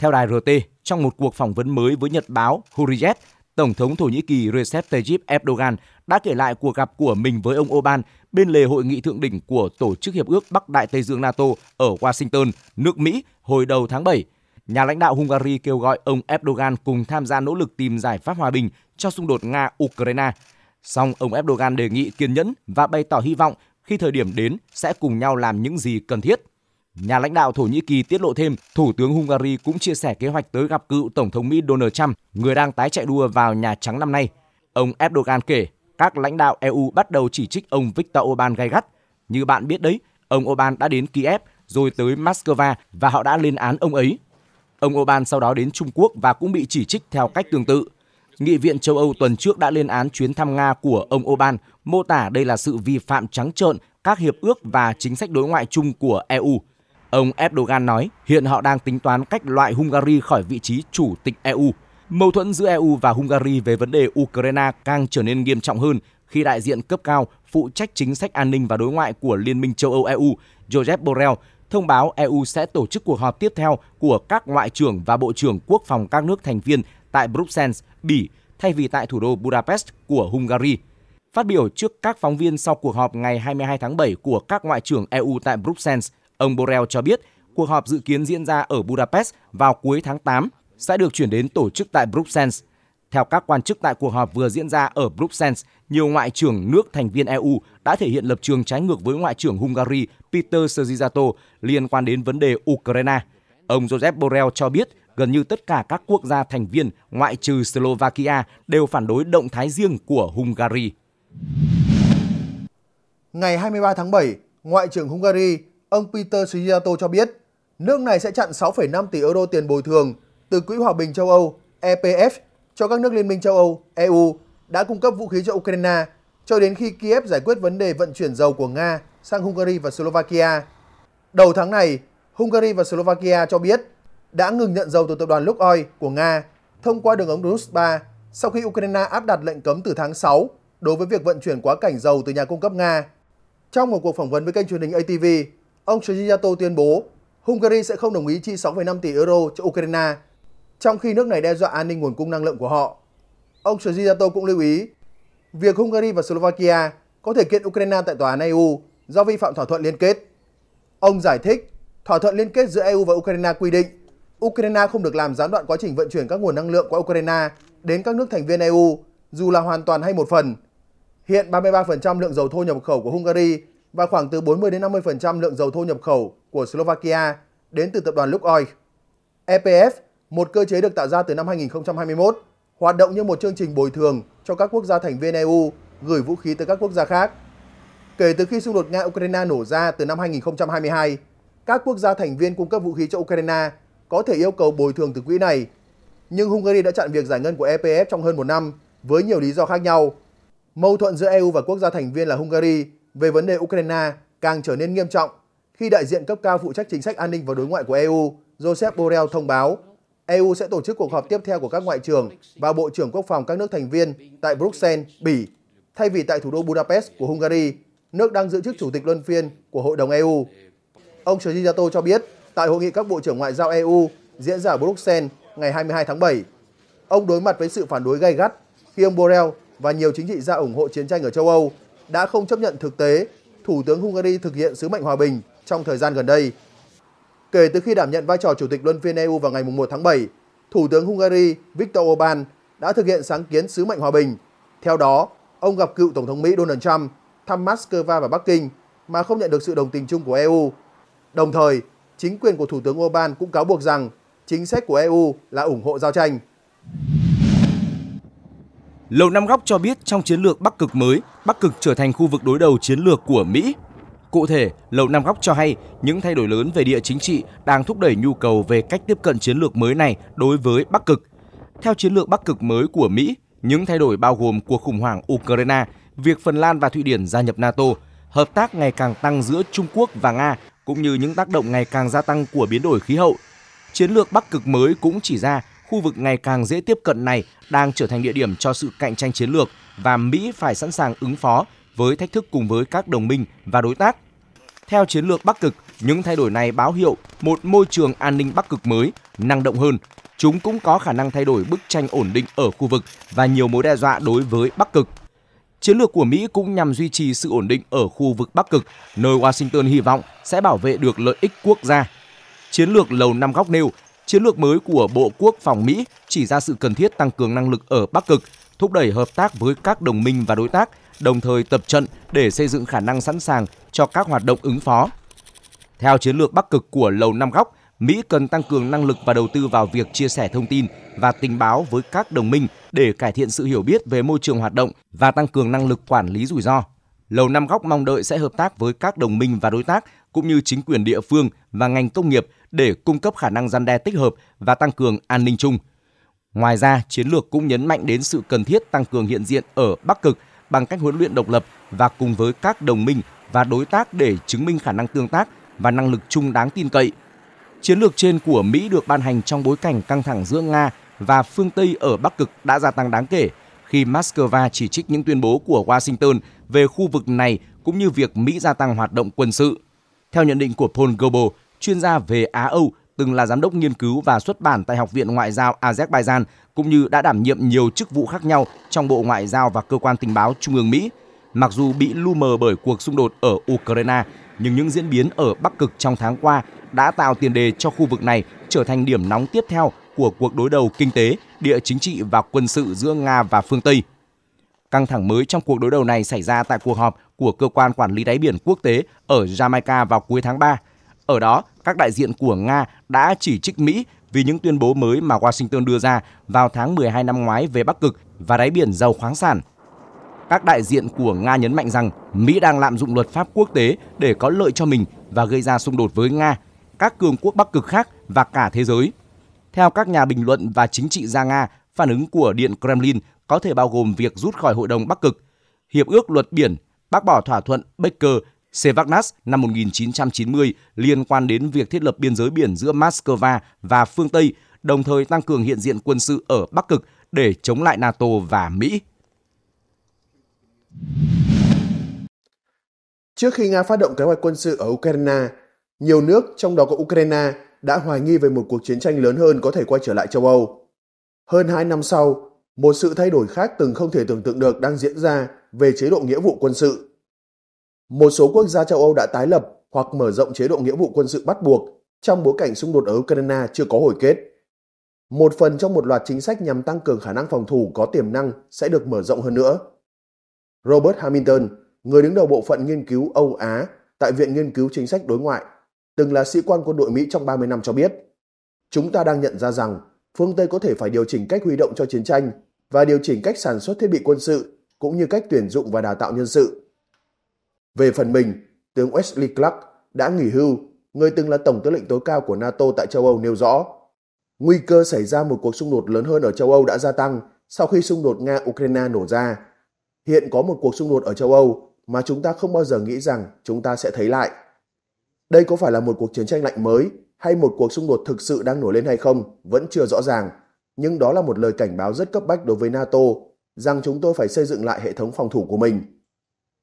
Theo đài RT, trong một cuộc phỏng vấn mới với nhật báo Hurriyet, Tổng thống Thổ Nhĩ Kỳ Recep Tayyip Erdogan đã kể lại cuộc gặp của mình với ông Oban bên lề hội nghị thượng đỉnh của Tổ chức Hiệp ước Bắc Đại Tây Dương NATO ở Washington, nước Mỹ hồi đầu tháng 7. Nhà lãnh đạo Hungary kêu gọi ông Erdogan cùng tham gia nỗ lực tìm giải pháp hòa bình cho xung đột Nga-Ukraine. Song ông Erdogan đề nghị kiên nhẫn và bày tỏ hy vọng khi thời điểm đến sẽ cùng nhau làm những gì cần thiết. Nhà lãnh đạo Thổ Nhĩ Kỳ tiết lộ thêm, Thủ tướng Hungary cũng chia sẻ kế hoạch tới gặp cựu Tổng thống Mỹ Donald Trump, người đang tái chạy đua vào Nhà Trắng năm nay. Ông Erdogan kể, các lãnh đạo EU bắt đầu chỉ trích ông Viktor Orbán gay gắt. Như bạn biết đấy, ông Orbán đã đến Kiev, rồi tới Moscow và họ đã lên án ông ấy. Ông Orbán sau đó đến Trung Quốc và cũng bị chỉ trích theo cách tương tự. Nghị viện châu Âu tuần trước đã lên án chuyến thăm Nga của ông Orbán, mô tả đây là sự vi phạm trắng trợn các hiệp ước và chính sách đối ngoại chung của EU. Ông Erdogan nói hiện họ đang tính toán cách loại Hungary khỏi vị trí chủ tịch EU. Mâu thuẫn giữa EU và Hungary về vấn đề Ukraine càng trở nên nghiêm trọng hơn khi đại diện cấp cao phụ trách chính sách an ninh và đối ngoại của Liên minh châu Âu EU, Josep Borrell, thông báo EU sẽ tổ chức cuộc họp tiếp theo của các ngoại trưởng và bộ trưởng quốc phòng các nước thành viên tại Bruxelles, Bỉ, thay vì tại thủ đô Budapest của Hungary. Phát biểu trước các phóng viên sau cuộc họp ngày 22 tháng 7 của các ngoại trưởng EU tại Bruxelles, Ông Borrell cho biết cuộc họp dự kiến diễn ra ở Budapest vào cuối tháng 8 sẽ được chuyển đến tổ chức tại Bruxelles. Theo các quan chức tại cuộc họp vừa diễn ra ở Bruxelles, nhiều ngoại trưởng nước thành viên EU đã thể hiện lập trường trái ngược với ngoại trưởng Hungary Peter Szijjarto liên quan đến vấn đề Ukraine. Ông Joseph Borrell cho biết gần như tất cả các quốc gia thành viên ngoại trừ Slovakia đều phản đối động thái riêng của Hungary. Ngày 23 tháng 7, Ngoại trưởng Hungary ông Peter Shiyato cho biết nước này sẽ chặn 6,5 tỷ euro tiền bồi thường từ Quỹ Hòa bình châu Âu EPF cho các nước Liên minh châu Âu EU đã cung cấp vũ khí cho Ukraine cho đến khi Kiev giải quyết vấn đề vận chuyển dầu của Nga sang Hungary và Slovakia. Đầu tháng này, Hungary và Slovakia cho biết đã ngừng nhận dầu từ tập đoàn Lukoil của Nga thông qua đường ống Rus 3 sau khi Ukraine áp đặt lệnh cấm từ tháng 6 đối với việc vận chuyển quá cảnh dầu từ nhà cung cấp Nga. Trong một cuộc phỏng vấn với kênh truyền hình ATV, Ông Chiyato tuyên bố Hungary sẽ không đồng ý chi 6,5 tỷ euro cho Ukraine, trong khi nước này đe dọa an ninh nguồn cung năng lượng của họ. Ông Chiyato cũng lưu ý, việc Hungary và Slovakia có thể kiện Ukraine tại tòa án EU do vi phạm thỏa thuận liên kết. Ông giải thích, thỏa thuận liên kết giữa EU và Ukraine quy định Ukraine không được làm gián đoạn quá trình vận chuyển các nguồn năng lượng qua Ukraine đến các nước thành viên EU, dù là hoàn toàn hay một phần. Hiện 33% lượng dầu thô nhập khẩu của Hungary và khoảng từ 40 đến 50% lượng dầu thô nhập khẩu của Slovakia đến từ tập đoàn Lukoil. EPF, một cơ chế được tạo ra từ năm 2021, hoạt động như một chương trình bồi thường cho các quốc gia thành viên EU gửi vũ khí tới các quốc gia khác. Kể từ khi xung đột Nga-Ukraine nổ ra từ năm 2022, các quốc gia thành viên cung cấp vũ khí cho Ukraine có thể yêu cầu bồi thường từ quỹ này. Nhưng Hungary đã chặn việc giải ngân của EPF trong hơn một năm với nhiều lý do khác nhau. Mâu thuẫn giữa EU và quốc gia thành viên là Hungary về vấn đề Ukraine càng trở nên nghiêm trọng khi đại diện cấp cao phụ trách chính sách an ninh và đối ngoại của EU, Joseph Borrell thông báo EU sẽ tổ chức cuộc họp tiếp theo của các ngoại trưởng và bộ trưởng quốc phòng các nước thành viên tại Bruxelles, Bỉ, thay vì tại thủ đô Budapest của Hungary, nước đang giữ chức chủ tịch luân phiên của Hội đồng EU. Ông Shigeto cho biết, tại hội nghị các bộ trưởng ngoại giao EU diễn ra ở Bruxelles ngày 22 tháng 7, ông đối mặt với sự phản đối gay gắt khi ông Borrell và nhiều chính trị gia ủng hộ chiến tranh ở châu Âu đã không chấp nhận thực tế Thủ tướng Hungary thực hiện sứ mệnh hòa bình trong thời gian gần đây. Kể từ khi đảm nhận vai trò chủ tịch luân phiên EU vào ngày 1 tháng 7, Thủ tướng Hungary Viktor Orbán đã thực hiện sáng kiến sứ mệnh hòa bình. Theo đó, ông gặp cựu Tổng thống Mỹ Donald Trump thăm Moscow và Bắc Kinh mà không nhận được sự đồng tình chung của EU. Đồng thời, chính quyền của Thủ tướng Orbán cũng cáo buộc rằng chính sách của EU là ủng hộ giao tranh. Lầu Năm Góc cho biết trong chiến lược Bắc Cực mới, Bắc Cực trở thành khu vực đối đầu chiến lược của Mỹ. Cụ thể, Lầu Năm Góc cho hay những thay đổi lớn về địa chính trị đang thúc đẩy nhu cầu về cách tiếp cận chiến lược mới này đối với Bắc Cực. Theo chiến lược Bắc Cực mới của Mỹ, những thay đổi bao gồm cuộc khủng hoảng Ukraine, việc Phần Lan và Thụy Điển gia nhập NATO, hợp tác ngày càng tăng giữa Trung Quốc và Nga cũng như những tác động ngày càng gia tăng của biến đổi khí hậu. Chiến lược Bắc Cực mới cũng chỉ ra khu vực ngày càng dễ tiếp cận này đang trở thành địa điểm cho sự cạnh tranh chiến lược và Mỹ phải sẵn sàng ứng phó với thách thức cùng với các đồng minh và đối tác. Theo chiến lược Bắc Cực, những thay đổi này báo hiệu một môi trường an ninh Bắc Cực mới, năng động hơn. Chúng cũng có khả năng thay đổi bức tranh ổn định ở khu vực và nhiều mối đe dọa đối với Bắc Cực. Chiến lược của Mỹ cũng nhằm duy trì sự ổn định ở khu vực Bắc Cực, nơi Washington hy vọng sẽ bảo vệ được lợi ích quốc gia. Chiến lược lầu năm góc nêu Chiến lược mới của Bộ Quốc phòng Mỹ chỉ ra sự cần thiết tăng cường năng lực ở Bắc Cực, thúc đẩy hợp tác với các đồng minh và đối tác, đồng thời tập trận để xây dựng khả năng sẵn sàng cho các hoạt động ứng phó. Theo chiến lược Bắc Cực của Lầu Năm Góc, Mỹ cần tăng cường năng lực và đầu tư vào việc chia sẻ thông tin và tình báo với các đồng minh để cải thiện sự hiểu biết về môi trường hoạt động và tăng cường năng lực quản lý rủi ro. Lầu Năm Góc mong đợi sẽ hợp tác với các đồng minh và đối tác cũng như chính quyền địa phương và ngành công nghiệp để cung cấp khả năng gian đe tích hợp và tăng cường an ninh chung. Ngoài ra, chiến lược cũng nhấn mạnh đến sự cần thiết tăng cường hiện diện ở Bắc Cực bằng cách huấn luyện độc lập và cùng với các đồng minh và đối tác để chứng minh khả năng tương tác và năng lực chung đáng tin cậy. Chiến lược trên của Mỹ được ban hành trong bối cảnh căng thẳng giữa Nga và phương Tây ở Bắc Cực đã gia tăng đáng kể khi Moscow chỉ trích những tuyên bố của Washington về khu vực này cũng như việc Mỹ gia tăng hoạt động quân sự. Theo nhận định của Paul Goebel, chuyên gia về Á-Âu, từng là giám đốc nghiên cứu và xuất bản tại Học viện Ngoại giao Azerbaijan, cũng như đã đảm nhiệm nhiều chức vụ khác nhau trong Bộ Ngoại giao và Cơ quan Tình báo Trung ương Mỹ. Mặc dù bị lu mờ bởi cuộc xung đột ở Ukraine, nhưng những diễn biến ở Bắc Cực trong tháng qua đã tạo tiền đề cho khu vực này trở thành điểm nóng tiếp theo của cuộc đối đầu kinh tế, địa chính trị và quân sự giữa Nga và phương Tây. Căng thẳng mới trong cuộc đối đầu này xảy ra tại cuộc họp của Cơ quan Quản lý Đáy biển Quốc tế ở Jamaica vào cuối tháng 3. Ở đó, các đại diện của Nga đã chỉ trích Mỹ vì những tuyên bố mới mà Washington đưa ra vào tháng 12 năm ngoái về Bắc Cực và đáy biển giàu khoáng sản. Các đại diện của Nga nhấn mạnh rằng Mỹ đang lạm dụng luật pháp quốc tế để có lợi cho mình và gây ra xung đột với Nga, các cường quốc Bắc Cực khác và cả thế giới. Theo các nhà bình luận và chính trị gia Nga, phản ứng của Điện Kremlin có thể bao gồm việc rút khỏi Hội đồng Bắc Cực, Hiệp ước Luật Biển, bác bỏ thỏa thuận Baker Sevagnas năm 1990 liên quan đến việc thiết lập biên giới biển giữa Moscow và phương Tây, đồng thời tăng cường hiện diện quân sự ở Bắc Cực để chống lại NATO và Mỹ. Trước khi Nga phát động kế hoạch quân sự ở Ukraine, nhiều nước, trong đó có Ukraine, đã hoài nghi về một cuộc chiến tranh lớn hơn có thể quay trở lại châu Âu. Hơn 2 năm sau, một sự thay đổi khác từng không thể tưởng tượng được đang diễn ra về chế độ nghĩa vụ quân sự một số quốc gia châu Âu đã tái lập hoặc mở rộng chế độ nghĩa vụ quân sự bắt buộc trong bối cảnh xung đột ở Ukraine chưa có hồi kết. Một phần trong một loạt chính sách nhằm tăng cường khả năng phòng thủ có tiềm năng sẽ được mở rộng hơn nữa. Robert Hamilton, người đứng đầu bộ phận nghiên cứu Âu Á tại Viện Nghiên cứu Chính sách Đối ngoại, từng là sĩ quan quân đội Mỹ trong 30 năm cho biết, chúng ta đang nhận ra rằng phương Tây có thể phải điều chỉnh cách huy động cho chiến tranh và điều chỉnh cách sản xuất thiết bị quân sự cũng như cách tuyển dụng và đào tạo nhân sự về phần mình, tướng Wesley Clark đã nghỉ hưu, người từng là tổng tư lệnh tối cao của NATO tại châu Âu nêu rõ. Nguy cơ xảy ra một cuộc xung đột lớn hơn ở châu Âu đã gia tăng sau khi xung đột Nga-Ukraine nổ ra. Hiện có một cuộc xung đột ở châu Âu mà chúng ta không bao giờ nghĩ rằng chúng ta sẽ thấy lại. Đây có phải là một cuộc chiến tranh lạnh mới hay một cuộc xung đột thực sự đang nổi lên hay không vẫn chưa rõ ràng, nhưng đó là một lời cảnh báo rất cấp bách đối với NATO rằng chúng tôi phải xây dựng lại hệ thống phòng thủ của mình.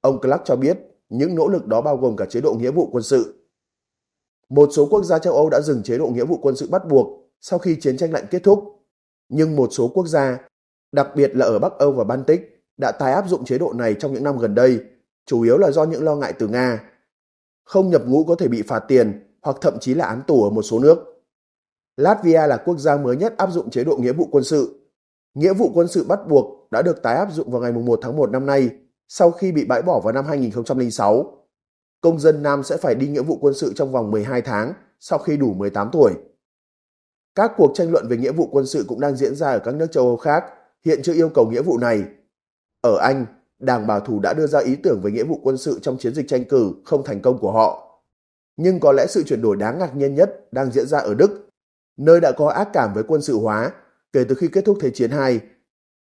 Ông Clark cho biết những nỗ lực đó bao gồm cả chế độ nghĩa vụ quân sự. Một số quốc gia châu Âu đã dừng chế độ nghĩa vụ quân sự bắt buộc sau khi chiến tranh lạnh kết thúc, nhưng một số quốc gia, đặc biệt là ở Bắc Âu và Baltic, đã tái áp dụng chế độ này trong những năm gần đây, chủ yếu là do những lo ngại từ Nga. Không nhập ngũ có thể bị phạt tiền hoặc thậm chí là án tù ở một số nước. Latvia là quốc gia mới nhất áp dụng chế độ nghĩa vụ quân sự. Nghĩa vụ quân sự bắt buộc đã được tái áp dụng vào ngày 1 tháng 1 năm nay sau khi bị bãi bỏ vào năm 2006. Công dân nam sẽ phải đi nghĩa vụ quân sự trong vòng 12 tháng sau khi đủ 18 tuổi. Các cuộc tranh luận về nghĩa vụ quân sự cũng đang diễn ra ở các nước châu Âu khác, hiện chưa yêu cầu nghĩa vụ này. Ở Anh, Đảng Bảo thủ đã đưa ra ý tưởng về nghĩa vụ quân sự trong chiến dịch tranh cử không thành công của họ. Nhưng có lẽ sự chuyển đổi đáng ngạc nhiên nhất đang diễn ra ở Đức, nơi đã có ác cảm với quân sự hóa kể từ khi kết thúc Thế chiến II,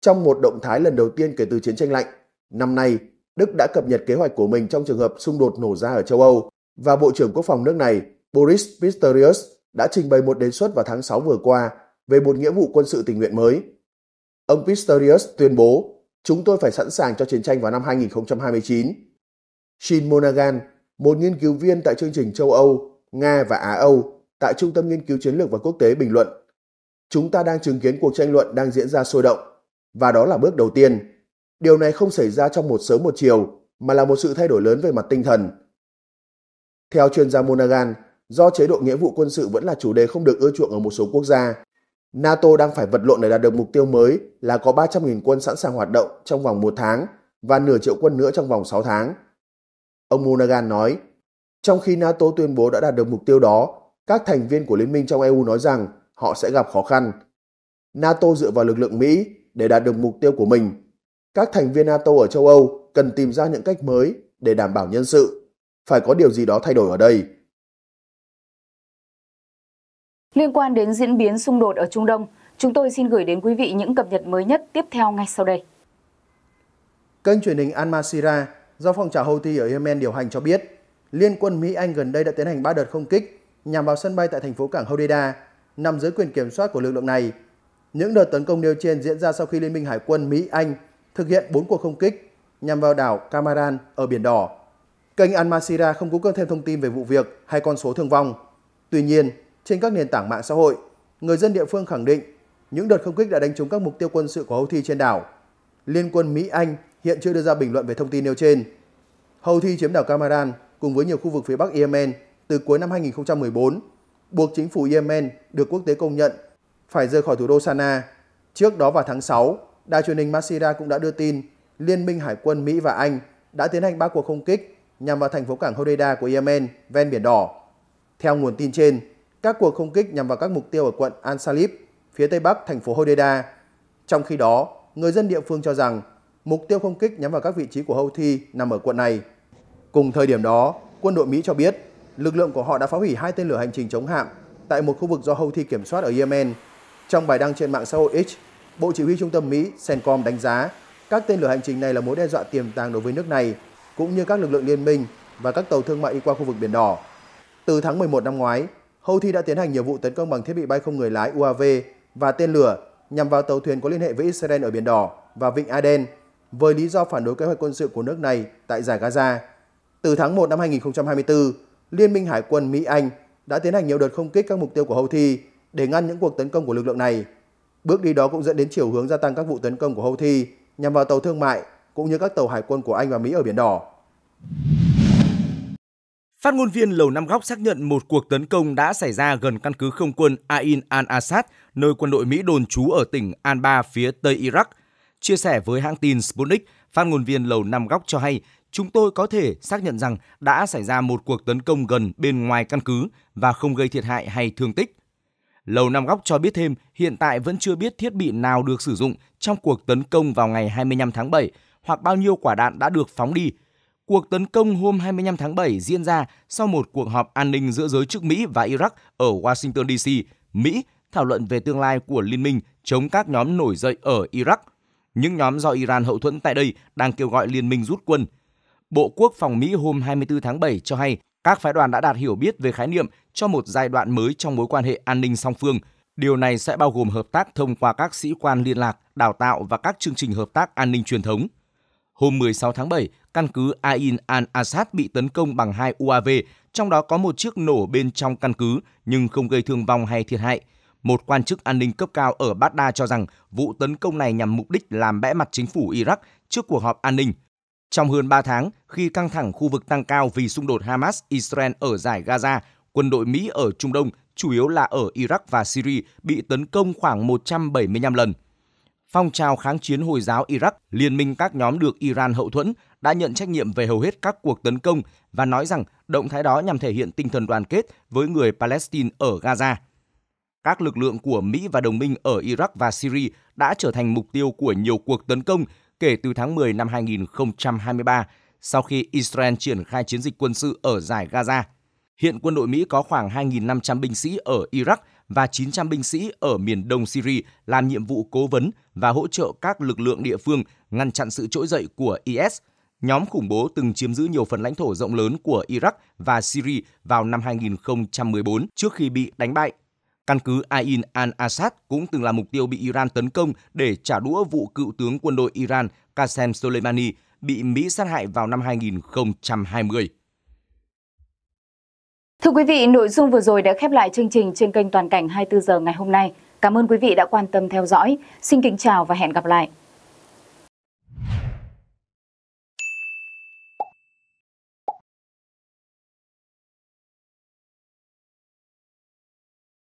trong một động thái lần đầu tiên kể từ chiến tranh lạnh. Năm nay, Đức đã cập nhật kế hoạch của mình trong trường hợp xung đột nổ ra ở châu Âu và Bộ trưởng Quốc phòng nước này Boris Pistorius đã trình bày một đề xuất vào tháng 6 vừa qua về một nghĩa vụ quân sự tình nguyện mới. Ông Pistorius tuyên bố, chúng tôi phải sẵn sàng cho chiến tranh vào năm 2029. Shin Monaghan, một nghiên cứu viên tại chương trình châu Âu, Nga và Á Âu tại Trung tâm Nghiên cứu Chiến lược và Quốc tế bình luận, chúng ta đang chứng kiến cuộc tranh luận đang diễn ra sôi động, và đó là bước đầu tiên. Điều này không xảy ra trong một sớm một chiều, mà là một sự thay đổi lớn về mặt tinh thần. Theo chuyên gia Monaghan, do chế độ nghĩa vụ quân sự vẫn là chủ đề không được ưa chuộng ở một số quốc gia, NATO đang phải vật lộn để đạt được mục tiêu mới là có 300.000 quân sẵn sàng hoạt động trong vòng một tháng và nửa triệu quân nữa trong vòng 6 tháng. Ông Monaghan nói, trong khi NATO tuyên bố đã đạt được mục tiêu đó, các thành viên của liên minh trong EU nói rằng họ sẽ gặp khó khăn. NATO dựa vào lực lượng Mỹ để đạt được mục tiêu của mình các thành viên NATO ở châu Âu cần tìm ra những cách mới để đảm bảo nhân sự. Phải có điều gì đó thay đổi ở đây. Liên quan đến diễn biến xung đột ở Trung Đông, chúng tôi xin gửi đến quý vị những cập nhật mới nhất tiếp theo ngay sau đây. Kênh truyền hình Al Masira do phong trào Houthi ở Yemen điều hành cho biết, Liên quân Mỹ-Anh gần đây đã tiến hành 3 đợt không kích nhằm vào sân bay tại thành phố cảng Hodeida, nằm dưới quyền kiểm soát của lực lượng này. Những đợt tấn công nêu trên diễn ra sau khi Liên minh Hải quân Mỹ-Anh thực hiện 4 cuộc không kích nhằm vào đảo Kamaran ở Biển Đỏ. Kênh Al Masira không cung cấp thêm thông tin về vụ việc hay con số thương vong. Tuy nhiên, trên các nền tảng mạng xã hội, người dân địa phương khẳng định những đợt không kích đã đánh trúng các mục tiêu quân sự của Houthi trên đảo. Liên quân Mỹ-Anh hiện chưa đưa ra bình luận về thông tin nêu trên. Houthi chiếm đảo Kamaran cùng với nhiều khu vực phía Bắc Yemen từ cuối năm 2014, buộc chính phủ Yemen được quốc tế công nhận phải rời khỏi thủ đô Sanaa. Trước đó vào tháng 6, đài truyền hình Masira cũng đã đưa tin Liên minh Hải quân Mỹ và Anh đã tiến hành ba cuộc không kích nhằm vào thành phố cảng Hodeida của Yemen ven Biển Đỏ. Theo nguồn tin trên, các cuộc không kích nhằm vào các mục tiêu ở quận Al-Salib, phía tây bắc thành phố Hodeida. Trong khi đó, người dân địa phương cho rằng mục tiêu không kích nhắm vào các vị trí của Houthi nằm ở quận này. Cùng thời điểm đó, quân đội Mỹ cho biết lực lượng của họ đã phá hủy hai tên lửa hành trình chống hạm tại một khu vực do Houthi kiểm soát ở Yemen. Trong bài đăng trên mạng xã hội X, Bộ Chỉ huy Trung tâm Mỹ CENTCOM đánh giá các tên lửa hành trình này là mối đe dọa tiềm tàng đối với nước này, cũng như các lực lượng liên minh và các tàu thương mại đi qua khu vực Biển Đỏ. Từ tháng 11 năm ngoái, Houthi đã tiến hành nhiều vụ tấn công bằng thiết bị bay không người lái UAV và tên lửa nhằm vào tàu thuyền có liên hệ với Israel ở Biển Đỏ và Vịnh Aden với lý do phản đối kế hoạch quân sự của nước này tại giải Gaza. Từ tháng 1 năm 2024, Liên minh Hải quân Mỹ-Anh đã tiến hành nhiều đợt không kích các mục tiêu của Houthi để ngăn những cuộc tấn công của lực lượng này. Bước đi đó cũng dẫn đến chiều hướng gia tăng các vụ tấn công của Houthi nhằm vào tàu thương mại cũng như các tàu hải quân của Anh và Mỹ ở Biển Đỏ. Phát ngôn viên Lầu Năm Góc xác nhận một cuộc tấn công đã xảy ra gần căn cứ không quân Ain al-Assad, nơi quân đội Mỹ đồn trú ở tỉnh Anba phía tây Iraq. Chia sẻ với hãng tin Sputnik, phát ngôn viên Lầu Năm Góc cho hay, chúng tôi có thể xác nhận rằng đã xảy ra một cuộc tấn công gần bên ngoài căn cứ và không gây thiệt hại hay thương tích. Lầu Năm Góc cho biết thêm hiện tại vẫn chưa biết thiết bị nào được sử dụng trong cuộc tấn công vào ngày 25 tháng 7 hoặc bao nhiêu quả đạn đã được phóng đi. Cuộc tấn công hôm 25 tháng 7 diễn ra sau một cuộc họp an ninh giữa giới chức Mỹ và Iraq ở Washington DC, Mỹ thảo luận về tương lai của liên minh chống các nhóm nổi dậy ở Iraq. Những nhóm do Iran hậu thuẫn tại đây đang kêu gọi liên minh rút quân. Bộ Quốc phòng Mỹ hôm 24 tháng 7 cho hay các phái đoàn đã đạt hiểu biết về khái niệm cho một giai đoạn mới trong mối quan hệ an ninh song phương. Điều này sẽ bao gồm hợp tác thông qua các sĩ quan liên lạc, đào tạo và các chương trình hợp tác an ninh truyền thống. Hôm 16 tháng 7, căn cứ Ain al-Assad bị tấn công bằng hai UAV, trong đó có một chiếc nổ bên trong căn cứ nhưng không gây thương vong hay thiệt hại. Một quan chức an ninh cấp cao ở Baghdad cho rằng vụ tấn công này nhằm mục đích làm bẽ mặt chính phủ Iraq trước cuộc họp an ninh. Trong hơn 3 tháng, khi căng thẳng khu vực tăng cao vì xung đột Hamas-Israel ở giải Gaza, quân đội Mỹ ở Trung Đông, chủ yếu là ở Iraq và Syria, bị tấn công khoảng 175 lần. Phong trào kháng chiến Hồi giáo Iraq, liên minh các nhóm được Iran hậu thuẫn, đã nhận trách nhiệm về hầu hết các cuộc tấn công và nói rằng động thái đó nhằm thể hiện tinh thần đoàn kết với người Palestine ở Gaza. Các lực lượng của Mỹ và đồng minh ở Iraq và Syria đã trở thành mục tiêu của nhiều cuộc tấn công kể từ tháng 10 năm 2023 sau khi Israel triển khai chiến dịch quân sự ở giải Gaza. Hiện quân đội Mỹ có khoảng 2.500 binh sĩ ở Iraq và 900 binh sĩ ở miền đông Syria làm nhiệm vụ cố vấn và hỗ trợ các lực lượng địa phương ngăn chặn sự trỗi dậy của IS, nhóm khủng bố từng chiếm giữ nhiều phần lãnh thổ rộng lớn của Iraq và Syria vào năm 2014 trước khi bị đánh bại. Căn cứ Ain al-Assad cũng từng là mục tiêu bị Iran tấn công để trả đũa vụ cựu tướng quân đội Iran Qasem Soleimani bị Mỹ sát hại vào năm 2020. Thưa quý vị, nội dung vừa rồi đã khép lại chương trình trên kênh Toàn cảnh 24 giờ ngày hôm nay. Cảm ơn quý vị đã quan tâm theo dõi. Xin kính chào và hẹn gặp lại.